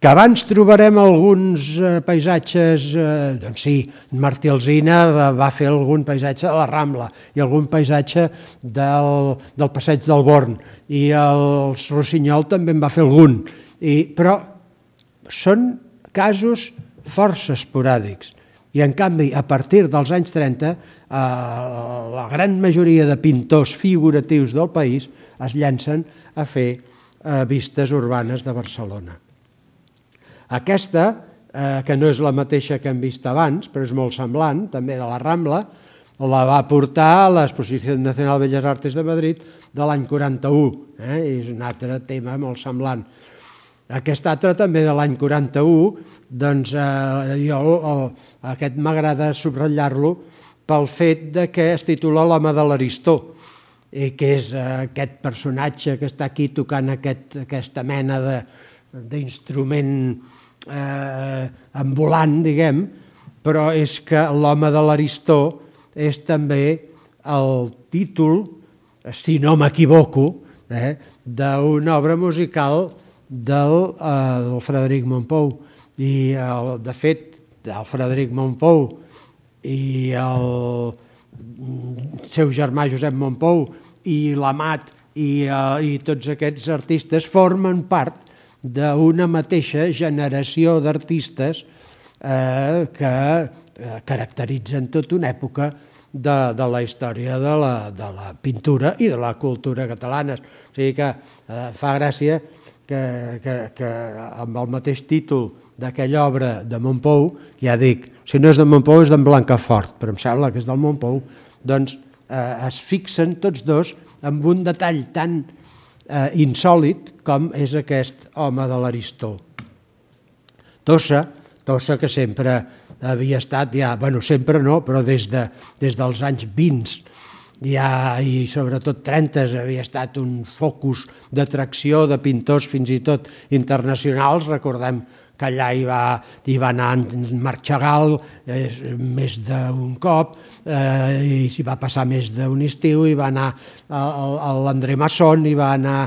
que abans trobarem alguns eh, paisatges, eh, doncs sí, Martí Alzina va fer algun paisatge de la Rambla i algun paisatge del, del passeig del Born i els Rossinyol també en va fer algun, I, però són casos força esporàdics. I, en canvi, a partir dels anys 30, eh, la gran majoria de pintors figuratius del país es llancen a fer eh, vistes urbanes de Barcelona. Aquesta, eh, que no és la mateixa que hem vist abans, però és molt semblant, també de la Rambla, la va portar a l'Exposició Nacional de Belles Artes de Madrid de l'any 41, eh? és un altre tema molt semblant. Aquest altre també de l'any 41, doncs eh, jo, el, aquest m'agrada subratllar-lo pel fet de que es titula l'home de l'Aristó, i que és eh, aquest personatge que està aquí tocant aquest, aquesta mena d'instrument eh, ambulant, diguem, però és que l'home de l'Aristó és també el títol, si no m'equivoco, eh, d'una obra musical del, eh, del Frederic Montpou. I, el, de fet, el Frederic Montpou i el seu germà Josep Montpou i l'Amat i, uh, i tots aquests artistes formen part d'una mateixa generació d'artistes eh, que eh, caracteritzen tota una època de, de la història de la, de la pintura i de la cultura catalanes. O sigui que eh, fa gràcia que, que, que amb el mateix títol d'aquella obra de Montpou, ja dic, si no és de Montpou és d'en Blancafort, però em sembla que és del Montpou, doncs eh, es fixen tots dos amb un detall tan, eh, insòlid com és aquest home de l'Aristó. Tossa, Tossa que sempre havia estat ja, bueno, sempre no, però des, de, des dels anys 20 ja, i sobretot 30 havia estat un focus d'atracció de pintors fins i tot internacionals, recordem que allà hi va, hi va anar Marxagal eh, més d'un cop, eh, i s'hi va passar més d'un estiu, i va anar l'André Masson, hi va anar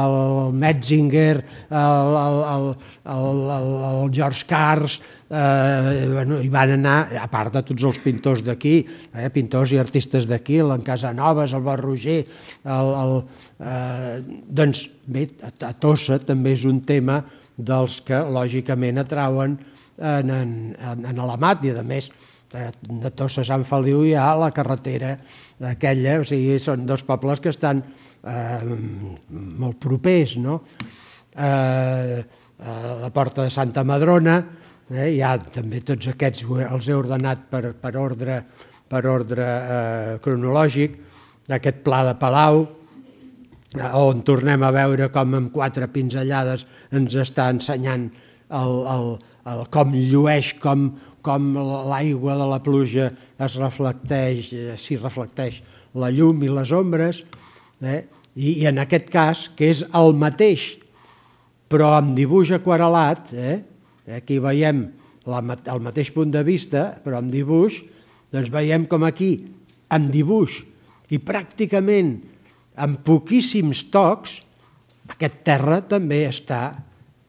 el Metzinger, el, el, el, el, el, George Cars, eh, bueno, i van anar, a part de tots els pintors d'aquí, eh, pintors i artistes d'aquí, l'en Casanovas, el Barroger, el, el, eh, doncs bé, a, a Tossa també és un tema dels que lògicament atrauen en, en, en Alamat i a més de tots a Sant Feliu hi ha la carretera aquella, o sigui, són dos pobles que estan eh, molt propers, no? Eh, a eh, la porta de Santa Madrona, eh, hi ha també tots aquests, els he ordenat per, per ordre, per ordre eh, cronològic, aquest pla de Palau, on tornem a veure com amb quatre pinzellades ens està ensenyant el, el, el com llueix, com, com l'aigua de la pluja es reflecteix, eh, s'hi reflecteix la llum i les ombres, eh? I, i en aquest cas, que és el mateix, però amb dibuix aquarelat, eh? aquí veiem la, el mateix punt de vista, però amb dibuix, doncs veiem com aquí, amb dibuix, i pràcticament amb poquíssims tocs, aquest terra també està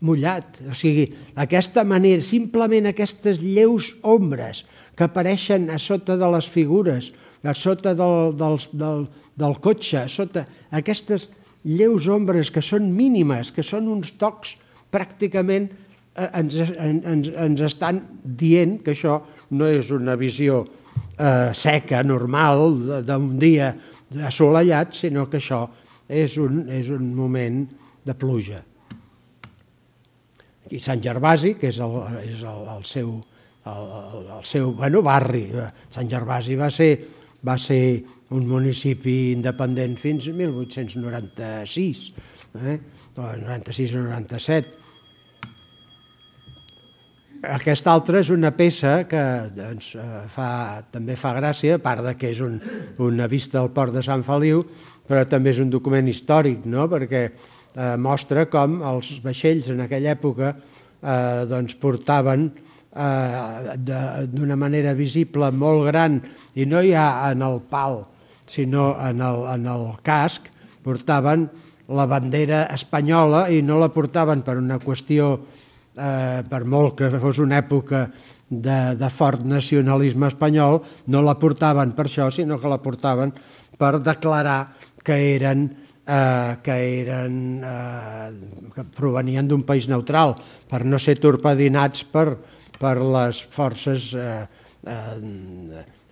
mullat. O sigui, aquesta manera, simplement aquestes lleus ombres que apareixen a sota de les figures, a sota del, del, del, del cotxe, a sota aquestes lleus ombres que són mínimes, que són uns tocs pràcticament eh, ens, ens, ens estan dient que això no és una visió eh, seca, normal, d'un dia assolellat, sinó que això és un, és un moment de pluja. I Sant Gervasi, que és el, és el, el seu, el, el seu bueno, barri, Sant Gervasi va ser, va ser un municipi independent fins a 1896, eh? 96 doncs o 97, aquesta altra és una peça que doncs, eh, fa, també fa gràcia, a part de que és un, una vista del port de Sant Feliu, però també és un document històric, no? perquè eh, mostra com els vaixells en aquella època eh, doncs, portaven eh, d'una manera visible molt gran, i no ja en el pal, sinó en el, en el casc, portaven la bandera espanyola i no la portaven per una qüestió eh, per molt que fos una època de, de fort nacionalisme espanyol, no la portaven per això, sinó que la portaven per declarar que eren eh, que eren eh, que provenien d'un país neutral per no ser torpedinats per, per les forces eh, eh,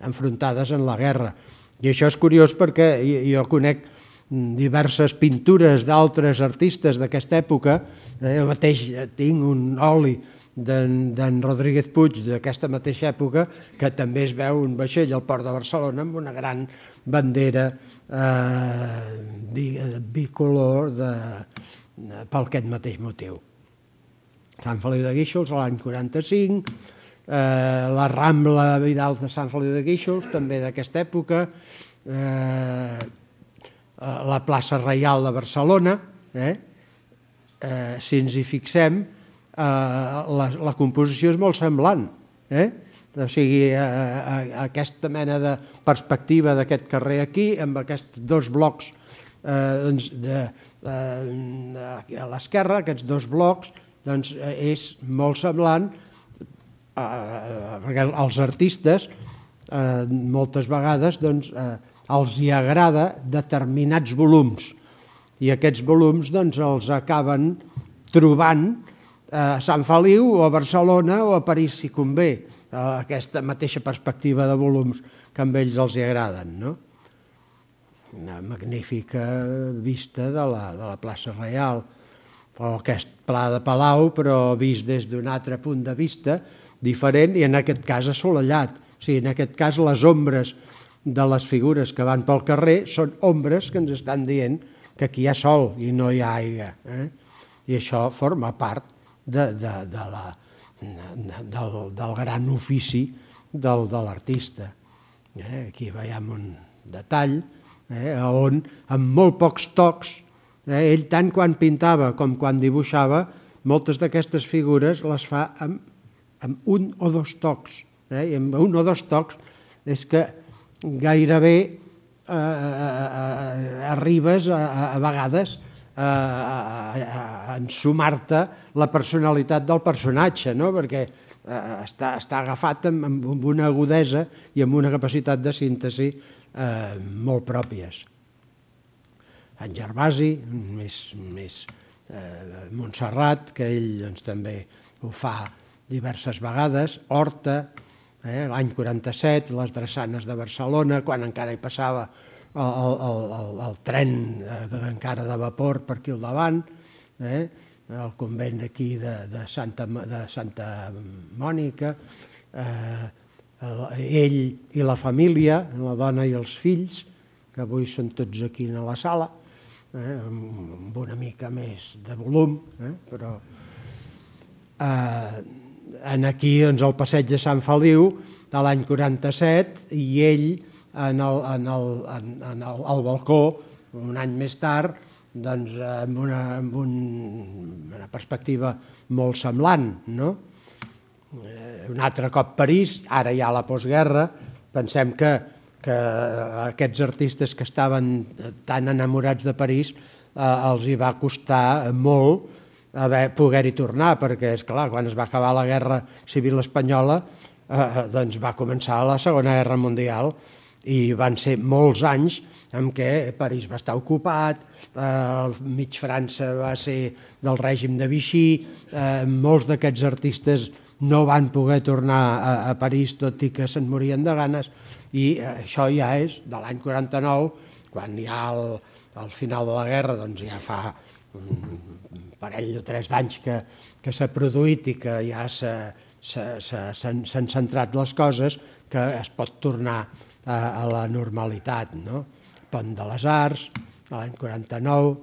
enfrontades en la guerra. I això és curiós perquè jo conec diverses pintures d'altres artistes d'aquesta època Eh, jo mateix eh, tinc un oli d'en Rodríguez Puig d'aquesta mateixa època, que també es veu un vaixell al port de Barcelona amb una gran bandera eh, eh bicolor de, per aquest mateix motiu. Sant Feliu de Guíxols l'any 45, eh, la Rambla Vidal de Sant Feliu de Guíxols, també d'aquesta època, eh, eh la plaça Reial de Barcelona, eh, eh, si ens hi fixem, eh, la, la composició és molt semblant. Eh? O sigui, eh, eh, aquesta mena de perspectiva d'aquest carrer aquí, amb aquests dos blocs eh, doncs de, eh, a l'esquerra, aquests dos blocs, doncs, eh, és molt semblant eh, perquè els artistes eh, moltes vegades doncs, eh, els hi agrada determinats volums i aquests volums doncs, els acaben trobant a Sant Feliu o a Barcelona o a París si convé, aquesta mateixa perspectiva de volums que a ells els hi agraden. No? Una magnífica vista de la, de la plaça Reial, o aquest pla de Palau, però vist des d'un altre punt de vista, diferent i en aquest cas assolellat. O sigui, en aquest cas les ombres de les figures que van pel carrer són ombres que ens estan dient que aquí hi ha sol i no hi ha aigua. Eh? I això forma part de, de, de la, de, del, del gran ofici del, de l'artista. Eh? Aquí veiem un detall eh? on amb molt pocs tocs, eh? ell tant quan pintava com quan dibuixava, moltes d'aquestes figures les fa amb, amb un o dos tocs. Eh? I amb un o dos tocs és que gairebé Eh, eh, eh, arribes a, a, a vegades a, a, a ensumar-te la personalitat del personatge, no? perquè eh, està, està agafat amb, amb una agudesa i amb una capacitat de síntesi eh, molt pròpies. En Gervasi, més, més eh, Montserrat, que ell doncs, també ho fa diverses vegades, Horta, Eh? L'any 47, les drassanes de Barcelona, quan encara hi passava el, el, el, el tren eh, de, encara de vapor per aquí al davant, eh? el convent d'aquí de, de, Santa, de Santa Mònica, eh, ell i la família, la dona i els fills, que avui són tots aquí a la sala, eh, amb una mica més de volum, eh, però eh, en aquí doncs, el passeig de Sant Feliu de l'any 47 i ell en el, en el, en, en el, al balcó un any més tard doncs, amb, una, amb un, una perspectiva molt semblant. No? Eh, un altre cop París, ara ja la postguerra, pensem que, que aquests artistes que estaven tan enamorats de París eh, els hi va costar molt poder-hi tornar, perquè, és clar, quan es va acabar la Guerra Civil Espanyola, eh, eh, doncs va començar la Segona Guerra Mundial i van ser molts anys en què París va estar ocupat, eh, mig França va ser del règim de Vichy, eh, molts d'aquests artistes no van poder tornar a, a París, tot i que se'n morien de ganes, i eh, això ja és de l'any 49, quan ha el, el final de la guerra, doncs ja fa parell o tres d'anys que, que s'ha produït i que ja s'han centrat les coses, que es pot tornar a, a la normalitat. No? Pont de les Arts, l'any 49,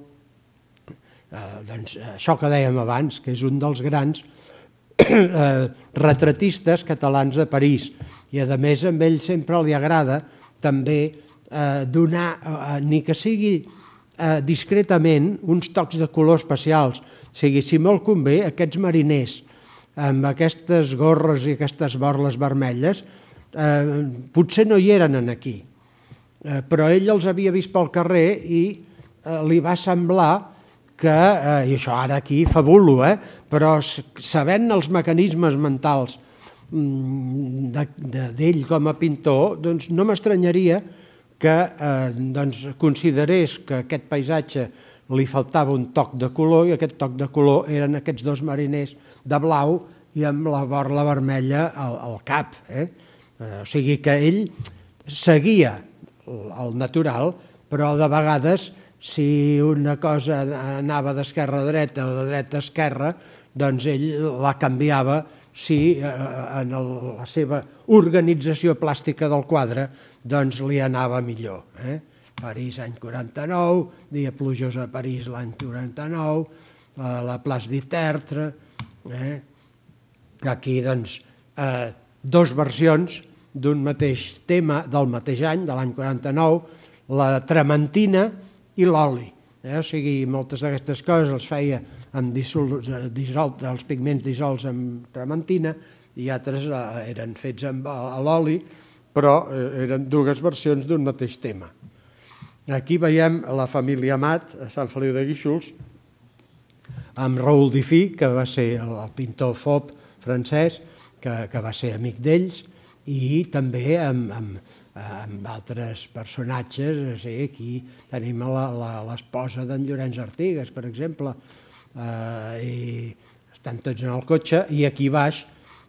eh, doncs, això que dèiem abans, que és un dels grans eh, retratistes catalans de París, i a més a ell sempre li agrada també eh, donar, eh, ni que sigui eh, discretament uns tocs de color especials. O sigui, si molt convé, aquests mariners amb aquestes gorres i aquestes borles vermelles eh, potser no hi eren en aquí, eh, però ell els havia vist pel carrer i eh, li va semblar que, eh, i això ara aquí fabulo, eh, però sabent els mecanismes mentals mm, d'ell com a pintor, doncs no m'estranyaria que que eh, doncs, considerés que aquest paisatge li faltava un toc de color i aquest toc de color eren aquests dos mariners de blau i amb la borla vermella al, cap. Eh? eh? O sigui que ell seguia el natural, però de vegades si una cosa anava d'esquerra a dreta o de dreta a esquerra, doncs ell la canviava si eh, en la seva organització plàstica del quadre doncs li anava millor. Eh? París any 49, dia plujós a París l'any 49, a la plaça d'Itertre, eh? aquí doncs eh, dos versions d'un mateix tema del mateix any, de l'any 49, la trementina i l'oli. Eh? O sigui, moltes d'aquestes coses els feia amb dissol, eh, els pigments dissolts amb trementina i altres eh, eren fets amb l'oli, però eh, eren dues versions d'un mateix tema. Aquí veiem la família Amat a Sant Feliu de Guíxols amb Raül Difí, que va ser el pintor fob francès, que, que va ser amic d'ells, i també amb, amb, amb altres personatges. Sí, aquí tenim l'esposa d'en Llorenç Artigas, per exemple, eh, i estan tots en el cotxe, i aquí baix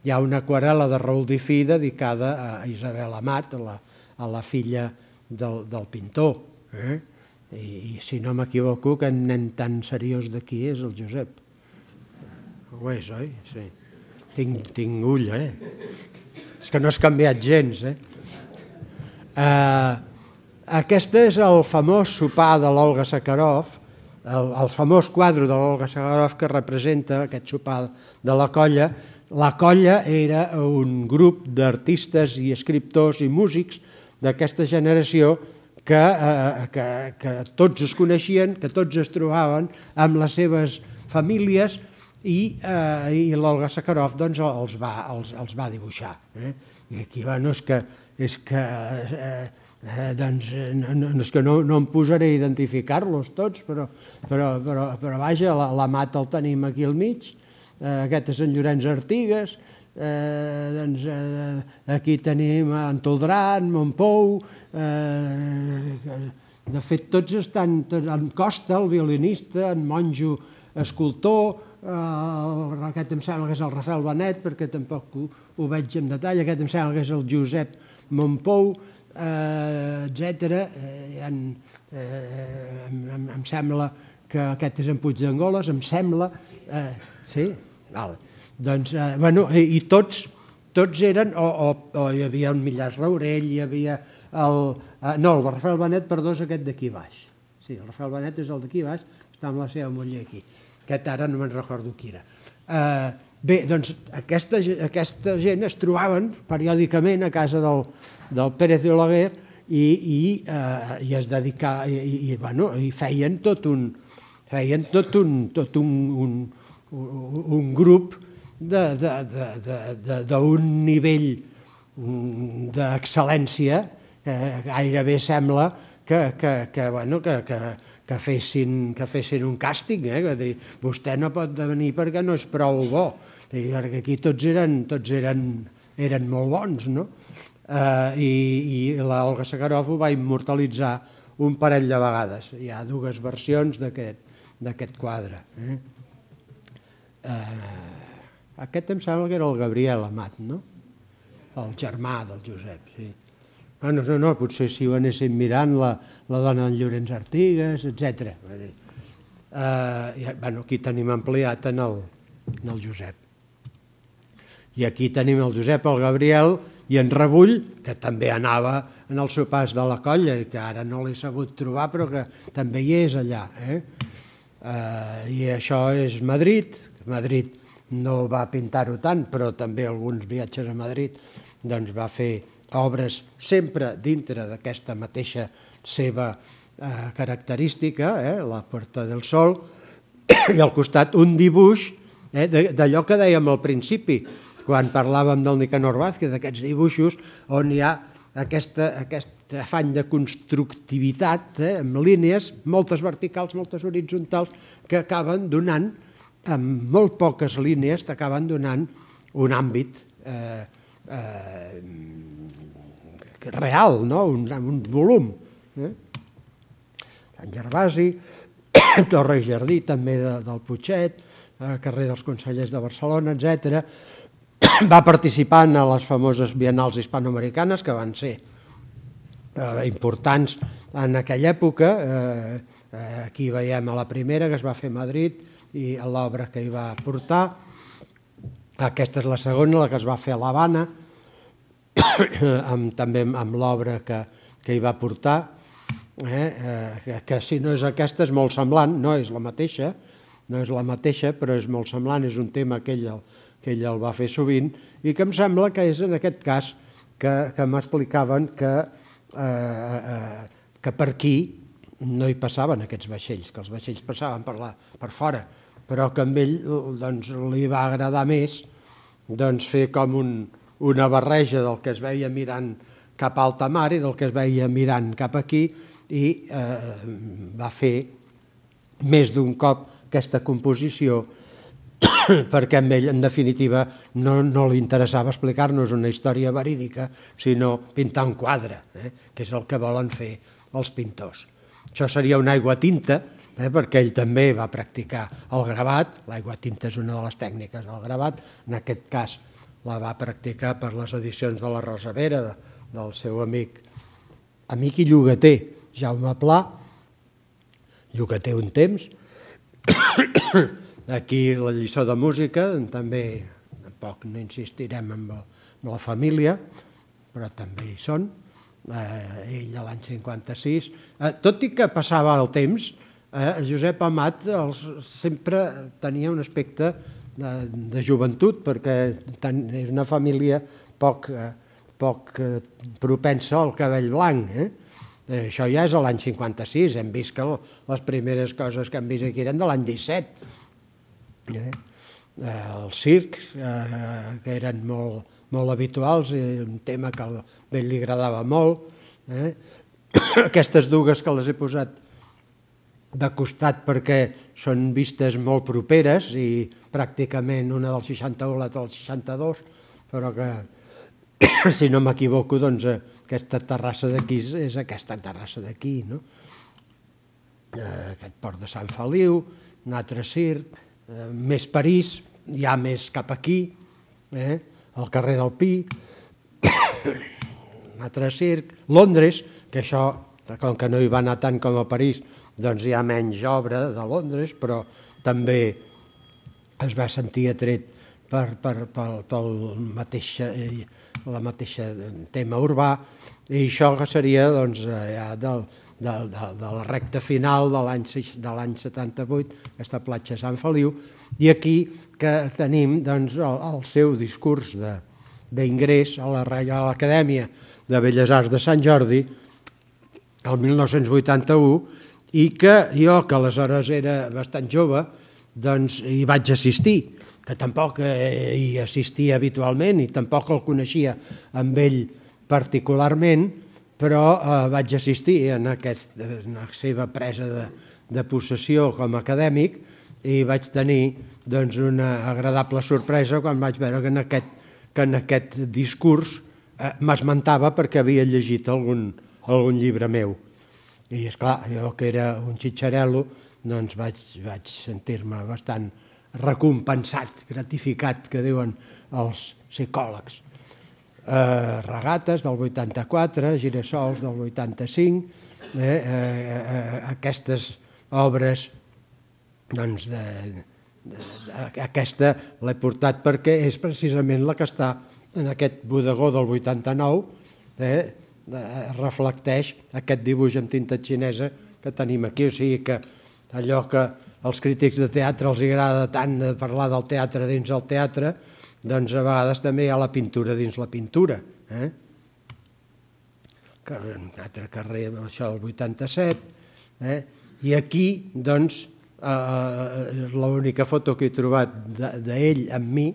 hi ha una aquarela de Raül Difí dedicada a Isabel Amat, a la, a la filla del, del pintor. Eh? I, I si no m'equivoco, que en nen tan seriós d'aquí és el Josep. Ho és, oi? Sí. Tinc, tinc ull, eh? És que no has canviat gens, eh? eh aquest és el famós sopar de l'Olga Sakharov, el, el famós quadre de l'Olga Sakharov que representa aquest sopar de la colla, la colla era un grup d'artistes i escriptors i músics d'aquesta generació que, eh, que, que tots es coneixien, que tots es trobaven amb les seves famílies i, eh, i l'Olga Sakharov doncs, els, va, els, els va dibuixar. Eh? I aquí, bueno, és que, és que, eh, eh, doncs, no, és que no, no em posaré a identificar-los tots, però, però, però, però vaja, la, la mata el tenim aquí al mig eh, aquest és en Llorenç Artigues, eh, doncs, eh, aquí tenim Antodran, Montpou, eh, de fet tots estan, en Costa, el violinista, en Monjo, escultor, eh, aquest em sembla que és el Rafael Benet, perquè tampoc ho, ho veig en detall, aquest em sembla que és el Josep Montpou, eh, etc. Eh, eh, em, em, em sembla que aquest és en d'Angoles, em sembla... Eh, sí? Val. Doncs, eh, bueno, i, i tots, tots eren, o, o, o hi havia el Millars Raurell, hi havia el... Eh, no, el Rafael Benet, perdó, és aquest d'aquí baix. Sí, el Rafael Benet és el d'aquí baix, està amb la seva muller aquí, que ara no me'n recordo qui era. Eh, bé, doncs aquesta, aquesta gent es trobaven periòdicament a casa del, del Pérez de Olaguer i, i, eh, i es dedicà, i, i, bueno, i feien tot un, feien tot un, tot un, un, un grup d'un nivell mm, d'excel·lència que gairebé sembla que, que, que, bueno, que, que, que, fessin, que fessin un càsting. Eh? Que dir, vostè no pot venir perquè no és prou bo, dir, perquè aquí tots eren, tots eren, eren molt bons. No? Eh, I i l'Olga Sakarov ho va immortalitzar un parell de vegades. Hi ha dues versions d'aquest quadre. Eh? Eh, aquest em sembla que era el Gabriel Amat, no? El germà del Josep, sí. Ah, no, no, no, potser si ho anéssim mirant la, la dona d'en Llorenç Artigues, etc. Eh, bueno, aquí tenim ampliat en el, en el Josep. I aquí tenim el Josep, el Gabriel i en Rebull, que també anava en els sopars de la colla i que ara no l'he sabut trobar però que també hi és allà. Eh? Eh, I això és Madrid, Madrid no va pintar-ho tant, però també alguns viatges a Madrid doncs va fer obres sempre dintre d'aquesta mateixa seva eh, característica, eh, la Puerta del Sol, <coughs> i al costat un dibuix eh, d'allò que dèiem al principi, quan parlàvem del Nicanor Vázquez, d'aquests dibuixos on hi ha aquesta, aquest afany de constructivitat eh, amb línies, moltes verticals, moltes horitzontals, que acaben donant amb molt poques línies t'acaben donant un àmbit eh, eh, real, no? un, un volum. Eh? Sant Gervasi, <coughs> Torre i Jardí, també de, del Puiget, eh, carrer dels Consellers de Barcelona, etc. <coughs> Va participar a les famoses bienals hispanoamericanes, que van ser eh, importants en aquella època. Eh, eh, aquí veiem a la primera, que es va fer a Madrid, i l'obra que hi va portar. Aquesta és la segona, la que es va fer a l'Havana, <coughs> amb, també amb l'obra que, que hi va portar, eh? eh? que, que si no és aquesta és molt semblant, no és la mateixa, no és la mateixa, però és molt semblant, és un tema que ell, que ell el va fer sovint i que em sembla que és en aquest cas que, que m'explicaven que, eh, eh, que per aquí no hi passaven aquests vaixells, que els vaixells passaven per, la, per fora, però que a ell eh, doncs, li va agradar més doncs, fer com un, una barreja del que es veia mirant cap a alta mar i del que es veia mirant cap aquí i eh, va fer més d'un cop aquesta composició <coughs> perquè a ell, en definitiva, no, no li interessava explicar-nos una història verídica, sinó pintar un quadre, eh? que és el que volen fer els pintors. Això seria una aigua tinta, eh, perquè ell també va practicar el gravat, l'aigua tinta és una de les tècniques del gravat, en aquest cas la va practicar per les edicions de la Vera, de, del seu amic, amic i llogater, Jaume Pla, llogater un temps, <coughs> aquí la lliçó de música, també tampoc no insistirem en la, família, però també hi són, eh, ell a l'any 56, eh, tot i que passava el temps, eh, Josep Amat els, sempre tenia un aspecte de, de joventut, perquè tant, és una família poc, eh, poc eh, propensa al cabell blanc. Eh? eh això ja és l'any 56, hem vist que les primeres coses que hem vist aquí eren de l'any 17. Eh? els circs, eh, que eren molt, molt habituals, i un tema que al vell li agradava molt. Eh? <coughs> Aquestes dues que les he posat de costat perquè són vistes molt properes i pràcticament una del 61 o l'altra del 62, però que, <coughs> si no m'equivoco, doncs eh, aquesta terrassa d'aquí és, aquesta terrassa d'aquí, no? Eh, aquest port de Sant Feliu, un altre circ, eh, més París, ha més cap aquí, eh? el carrer del Pi, <coughs> un altre circ, Londres, que això, com que no hi va anar tant com a París, doncs hi ha menys obra de Londres, però també es va sentir atret per, per, per, pel mateix, eh, la mateixa tema urbà i això que seria doncs, eh, ja del, de, de, de la recta final de l'any 78, aquesta platja Sant Feliu, i aquí que tenim doncs, el, el seu discurs d'ingrés a la Reial Acadèmia de Belles Arts de Sant Jordi el 1981, i que jo, que aleshores era bastant jove, doncs hi vaig assistir, que tampoc eh, hi assistia habitualment i tampoc el coneixia amb ell particularment, però eh, vaig assistir en, aquest, en la seva presa de, de possessió com a acadèmic i vaig tenir doncs, una agradable sorpresa quan vaig veure que en aquest, que en aquest discurs eh, m'esmentava perquè havia llegit algun, algun llibre meu. I, és clar, jo que era un xitxarel·lo, doncs vaig, vaig sentir-me bastant recompensat, gratificat, que diuen els psicòlegs. Eh, regates del 84, girassols del 85, eh, eh, eh, aquestes obres, doncs, de, de, de, aquesta l'he portat perquè és precisament la que està en aquest bodegó del 89, eh, reflecteix aquest dibuix en tinta xinesa que tenim aquí, o sigui que allò que als crítics de teatre els agrada tant de parlar del teatre dins del teatre, doncs a vegades també hi ha la pintura dins la pintura. Eh? Un altre carrer, això del 87, eh? i aquí, doncs, eh, eh, l'única foto que he trobat d'ell amb mi,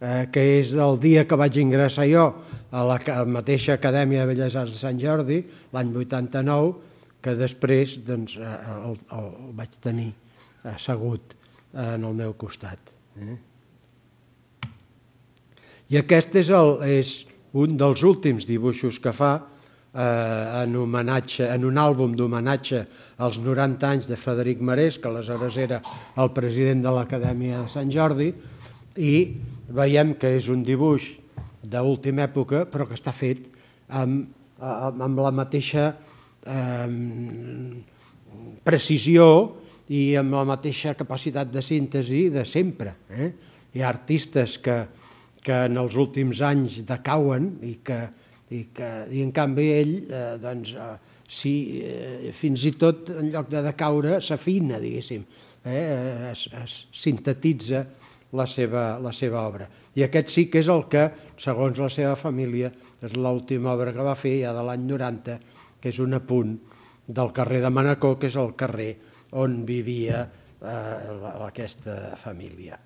eh, que és del dia que vaig ingressar jo a la mateixa Acadèmia de Belles Arts de Sant Jordi l'any 89, que després doncs, eh, el, el vaig tenir assegut eh, en el meu costat. Eh? I aquest és, el, és un dels últims dibuixos que fa eh, en, homenatge, en un àlbum d'homenatge als 90 anys de Frederic Marès, que aleshores era el president de l'Acadèmia de Sant Jordi, i veiem que és un dibuix d'última època, però que està fet amb, amb la mateixa eh, precisió i amb la mateixa capacitat de síntesi de sempre. Eh? Hi ha artistes que, que en els últims anys decauen i que, i que i en canvi ell eh, doncs, eh, si, eh, fins i tot en lloc de decaure s'afina, diguéssim, eh? es, es sintetitza la seva, la seva obra. I aquest sí que és el que, segons la seva família, és l'última obra que va fer, ja de l'any 90, que és un apunt del carrer de Manacó, que és el carrer on vivia eh, aquesta família.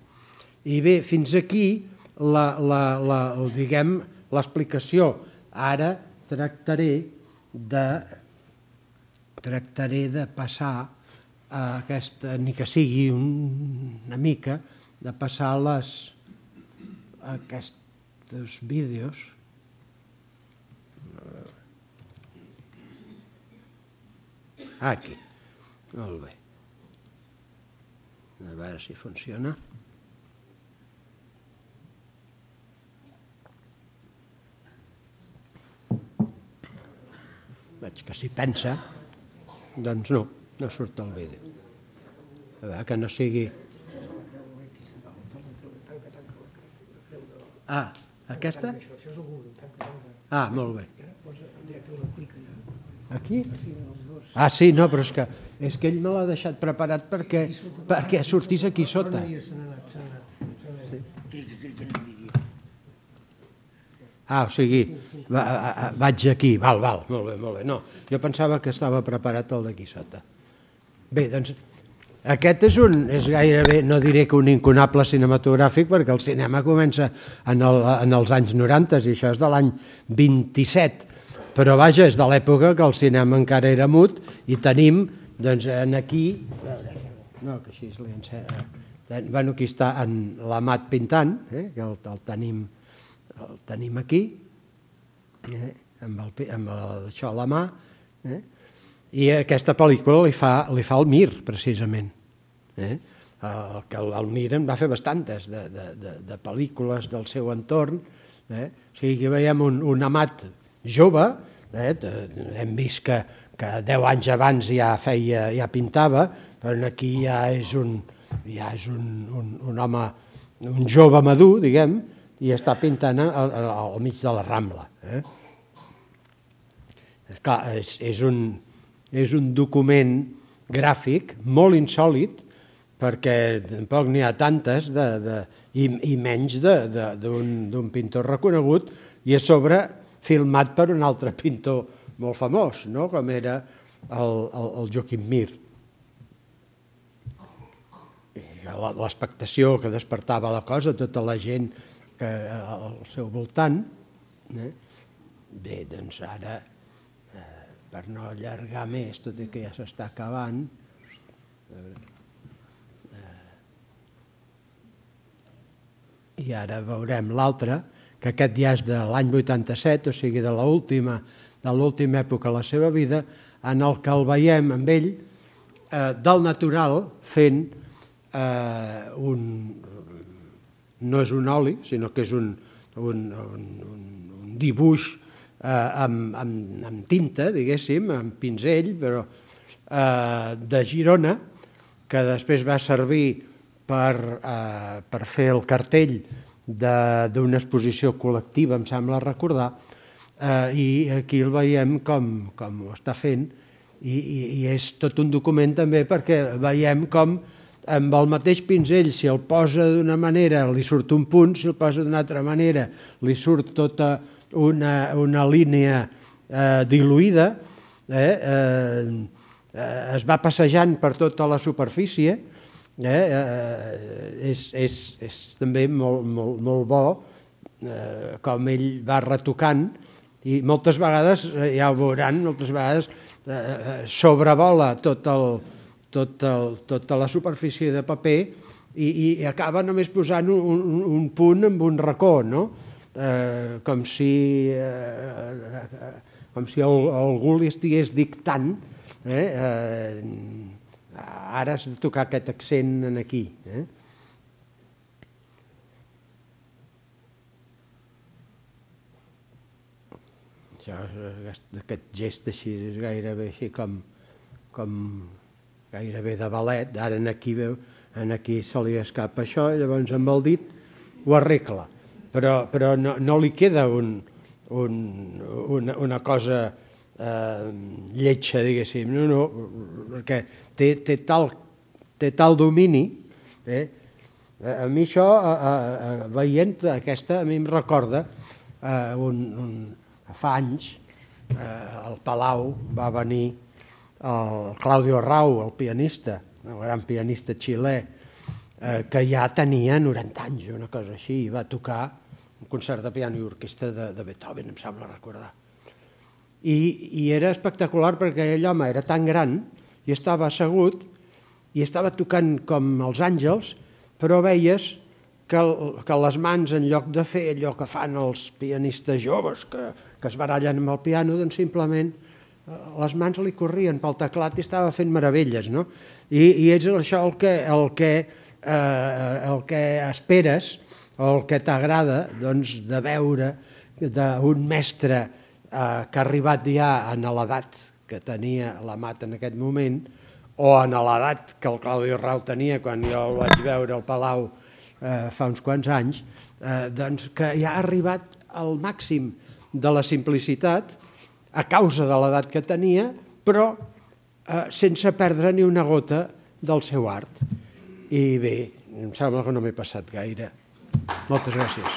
I bé, fins aquí la, la, la, el, diguem l'explicació. Ara tractaré de, tractaré de passar a aquesta, ni que sigui un, una mica, de passar les, aquests vídeos. Aquí. Molt bé. A veure si funciona. Veig que si pensa, doncs no, no surt el vídeo. A veure, que no sigui... Ah, aquesta? Ah, molt bé. Aquí? Ah, sí, no, però és que, és que ell me l'ha deixat preparat perquè, perquè sortís aquí sota. Ah, o sigui, va, vaig aquí, val, val, molt bé, molt bé. No, jo pensava que estava preparat el d'aquí sota. Bé, doncs aquest és un, és gairebé, no diré que un inconable cinematogràfic, perquè el cinema comença en, el, en els anys 90 i això és de l'any 27, però vaja, és de l'època que el cinema encara era mut i tenim, doncs, en aquí, no, que així li encena, eh, eh, bueno, aquí està en l'Amat pintant, eh, que el, el, tenim, el tenim aquí, eh, amb, el, amb el, això a la mà, eh, i aquesta pel·lícula li fa, li fa el Mir, precisament. Eh? El, que el Mir en va fer bastantes de, de, de, de pel·lícules del seu entorn. Eh? O sigui, aquí veiem un, un amat jove, eh? hem vist que, que 10 anys abans ja feia, ja pintava, però aquí ja és un, ja és un, un, un home, un jove madur, diguem, i està pintant al, al, al mig de la Rambla. Eh? Esclar, és, és un és un document gràfic molt insòlid, perquè tampoc n'hi ha tantes, de, de, i, i menys d'un pintor reconegut, i a sobre filmat per un altre <laughs> pintor molt famós, no? com era el, el, el Joaquim Mir. L'expectació que despertava la cosa, tota la gent que, eh, al seu voltant, eh? bé, doncs ara per no allargar més, tot i que ja s'està acabant, eh, i ara veurem l'altre, que aquest ja és de l'any 87, o sigui, de l'última de l'última època de la seva vida, en el que el veiem amb ell eh, del natural fent eh, un... no és un oli, sinó que és un, un, un, un dibuix eh, amb, amb, amb tinta, diguéssim, amb pinzell, però eh, de Girona, que després va servir per, eh, per fer el cartell d'una exposició col·lectiva, em sembla recordar, eh, i aquí el veiem com, com ho està fent, i, i, i és tot un document també perquè veiem com amb el mateix pinzell, si el posa d'una manera, li surt un punt, si el posa d'una altra manera, li surt tota una, una línia eh, diluïda, eh, eh, eh, es va passejant per tota la superfície, eh, eh, és, és, és també molt, molt, molt bo eh, com ell va retocant i moltes vegades, eh, ja ho veuran, moltes vegades eh, eh, sobrevola tot el, tot el, tota la superfície de paper i, i acaba només posant un, un, un punt amb un racó, no? eh, com si, eh, com si el, algú li estigués dictant eh, eh, ara has de tocar aquest accent en aquí. Eh? Això, aquest gest així és gairebé així com, com gairebé de balet, ara en aquí, en aquí se li escapa això, llavors amb el dit ho arregla però, però no, no li queda un, un, una, una cosa eh, lletja, diguéssim, no, no, perquè té, té, tal, té tal domini, eh? a mi això, a, a, a, veient aquesta, a mi em recorda eh, un, un, fa anys, eh, al Palau va venir el Claudio Rau, el pianista, el gran pianista xilè, eh, que ja tenia 90 anys, una cosa així, i va tocar un concert de piano i orquestra de, de Beethoven, em sembla recordar. I, I era espectacular perquè aquell home era tan gran i estava assegut i estava tocant com els àngels, però veies que, el, que les mans, en lloc de fer allò que fan els pianistes joves que, que es barallen amb el piano, doncs simplement eh, les mans li corrien pel teclat i estava fent meravelles, no? I, i és això el que, el que, eh, el que esperes el que t'agrada doncs, de veure d'un mestre eh, que ha arribat ja a l'edat que tenia la mat en aquest moment, o en l'edat que el Claudio Rau tenia quan jo el vaig veure al Palau eh, fa uns quants anys, eh, doncs que ja ha arribat al màxim de la simplicitat a causa de l'edat que tenia, però eh, sense perdre ni una gota del seu art. I bé, em sembla que no m'he passat gaire. Moltes gràcies.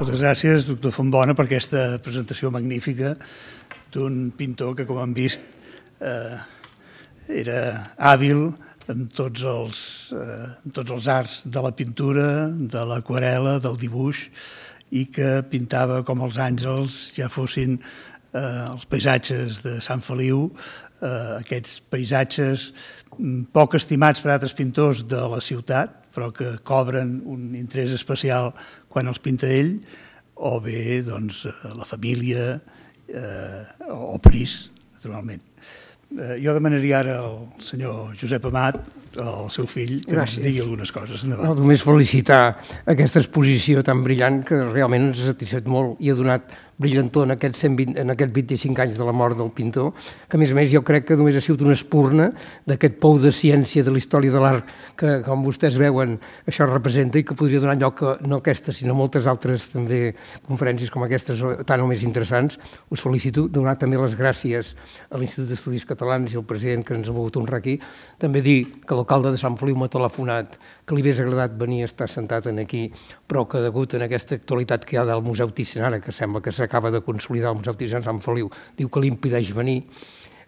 Moltes gràcies, doctor Fontbona, per aquesta presentació magnífica d'un pintor que, com han vist, eh, era hàbil en tots els, eh, en tots els arts de la pintura, de l'aquarela, del dibuix, i que pintava com els àngels, ja fossin eh, els paisatges de Sant Feliu, eh, aquests paisatges mm, poc estimats per altres pintors de la ciutat, però que cobren un interès especial quan els pinta ell, o bé doncs, eh, la família eh, o París, naturalment. Eh, jo demanaria ara al senyor Josep Amat, al seu fill, que Gràcies. ens digui algunes coses. Endavant. No, només felicitar aquesta exposició tan brillant que realment ens ha satisfet molt i ha donat brillantor en aquests, 120, en aquests 25 anys de la mort del pintor, que a més a més jo crec que només ha sigut una espurna d'aquest pou de ciència de la història de l'art que, com vostès veuen, això representa i que podria donar lloc a no aquesta, sinó moltes altres també conferències com aquestes tan o més interessants. Us felicito, donar també les gràcies a l'Institut d'Estudis Catalans i al president que ens ha volgut honrar aquí. També dir que l'alcalde de Sant Feliu m'ha telefonat que li hagués agradat venir a estar sentat en aquí, però que degut en aquesta actualitat que hi ha del Museu Ticinara, que sembla que s'ha acaba de consolidar el Museu de Sant Feliu, diu que li impedeix venir,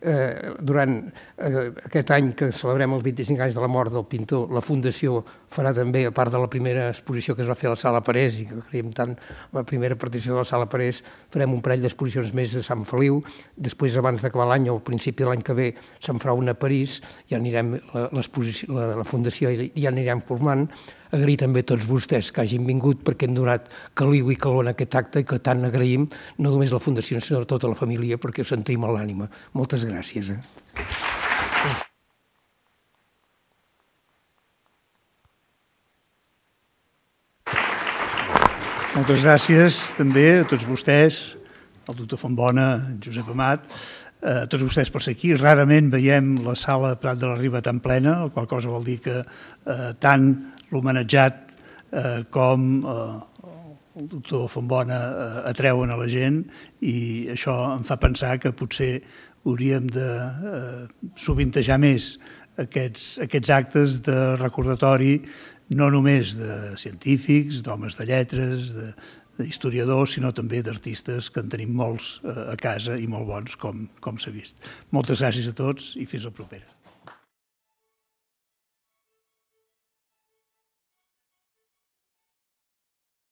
eh, durant eh, aquest any que celebrem els 25 anys de la mort del pintor, la Fundació farà també, a part de la primera exposició que es va fer a la Sala Parés, i que creiem tant la primera participació de la Sala Parés, farem un parell d'exposicions més de Sant Feliu, després, abans d'acabar l'any, o al principi de l'any que ve, se'n farà una a París, ja anirem, la, la, la Fundació ja anirem formant, agrair també a tots vostès que hagin vingut perquè hem donat caliu i calor en aquest acte i que tant agraïm no només la Fundació sinó tota la família perquè ho sentim a l'ànima. Moltes gràcies. Eh? Moltes gràcies també a tots vostès, al doctor Fontbona, en Josep Amat, eh, a tots vostès per ser aquí. Rarament veiem la sala Prat de la Riba tan plena, el qual cosa vol dir que eh, tant l'homenatjat eh, com eh, el doctor Fontbona eh, atreuen a la gent i això em fa pensar que potser hauríem de eh, sovintejar més aquests, aquests actes de recordatori que no només de científics, d'homes de lletres, de, d'historiadors, sinó també d'artistes que en tenim molts eh, a casa i molt bons, com, com s'ha vist. Moltes gràcies a tots i fins la propera.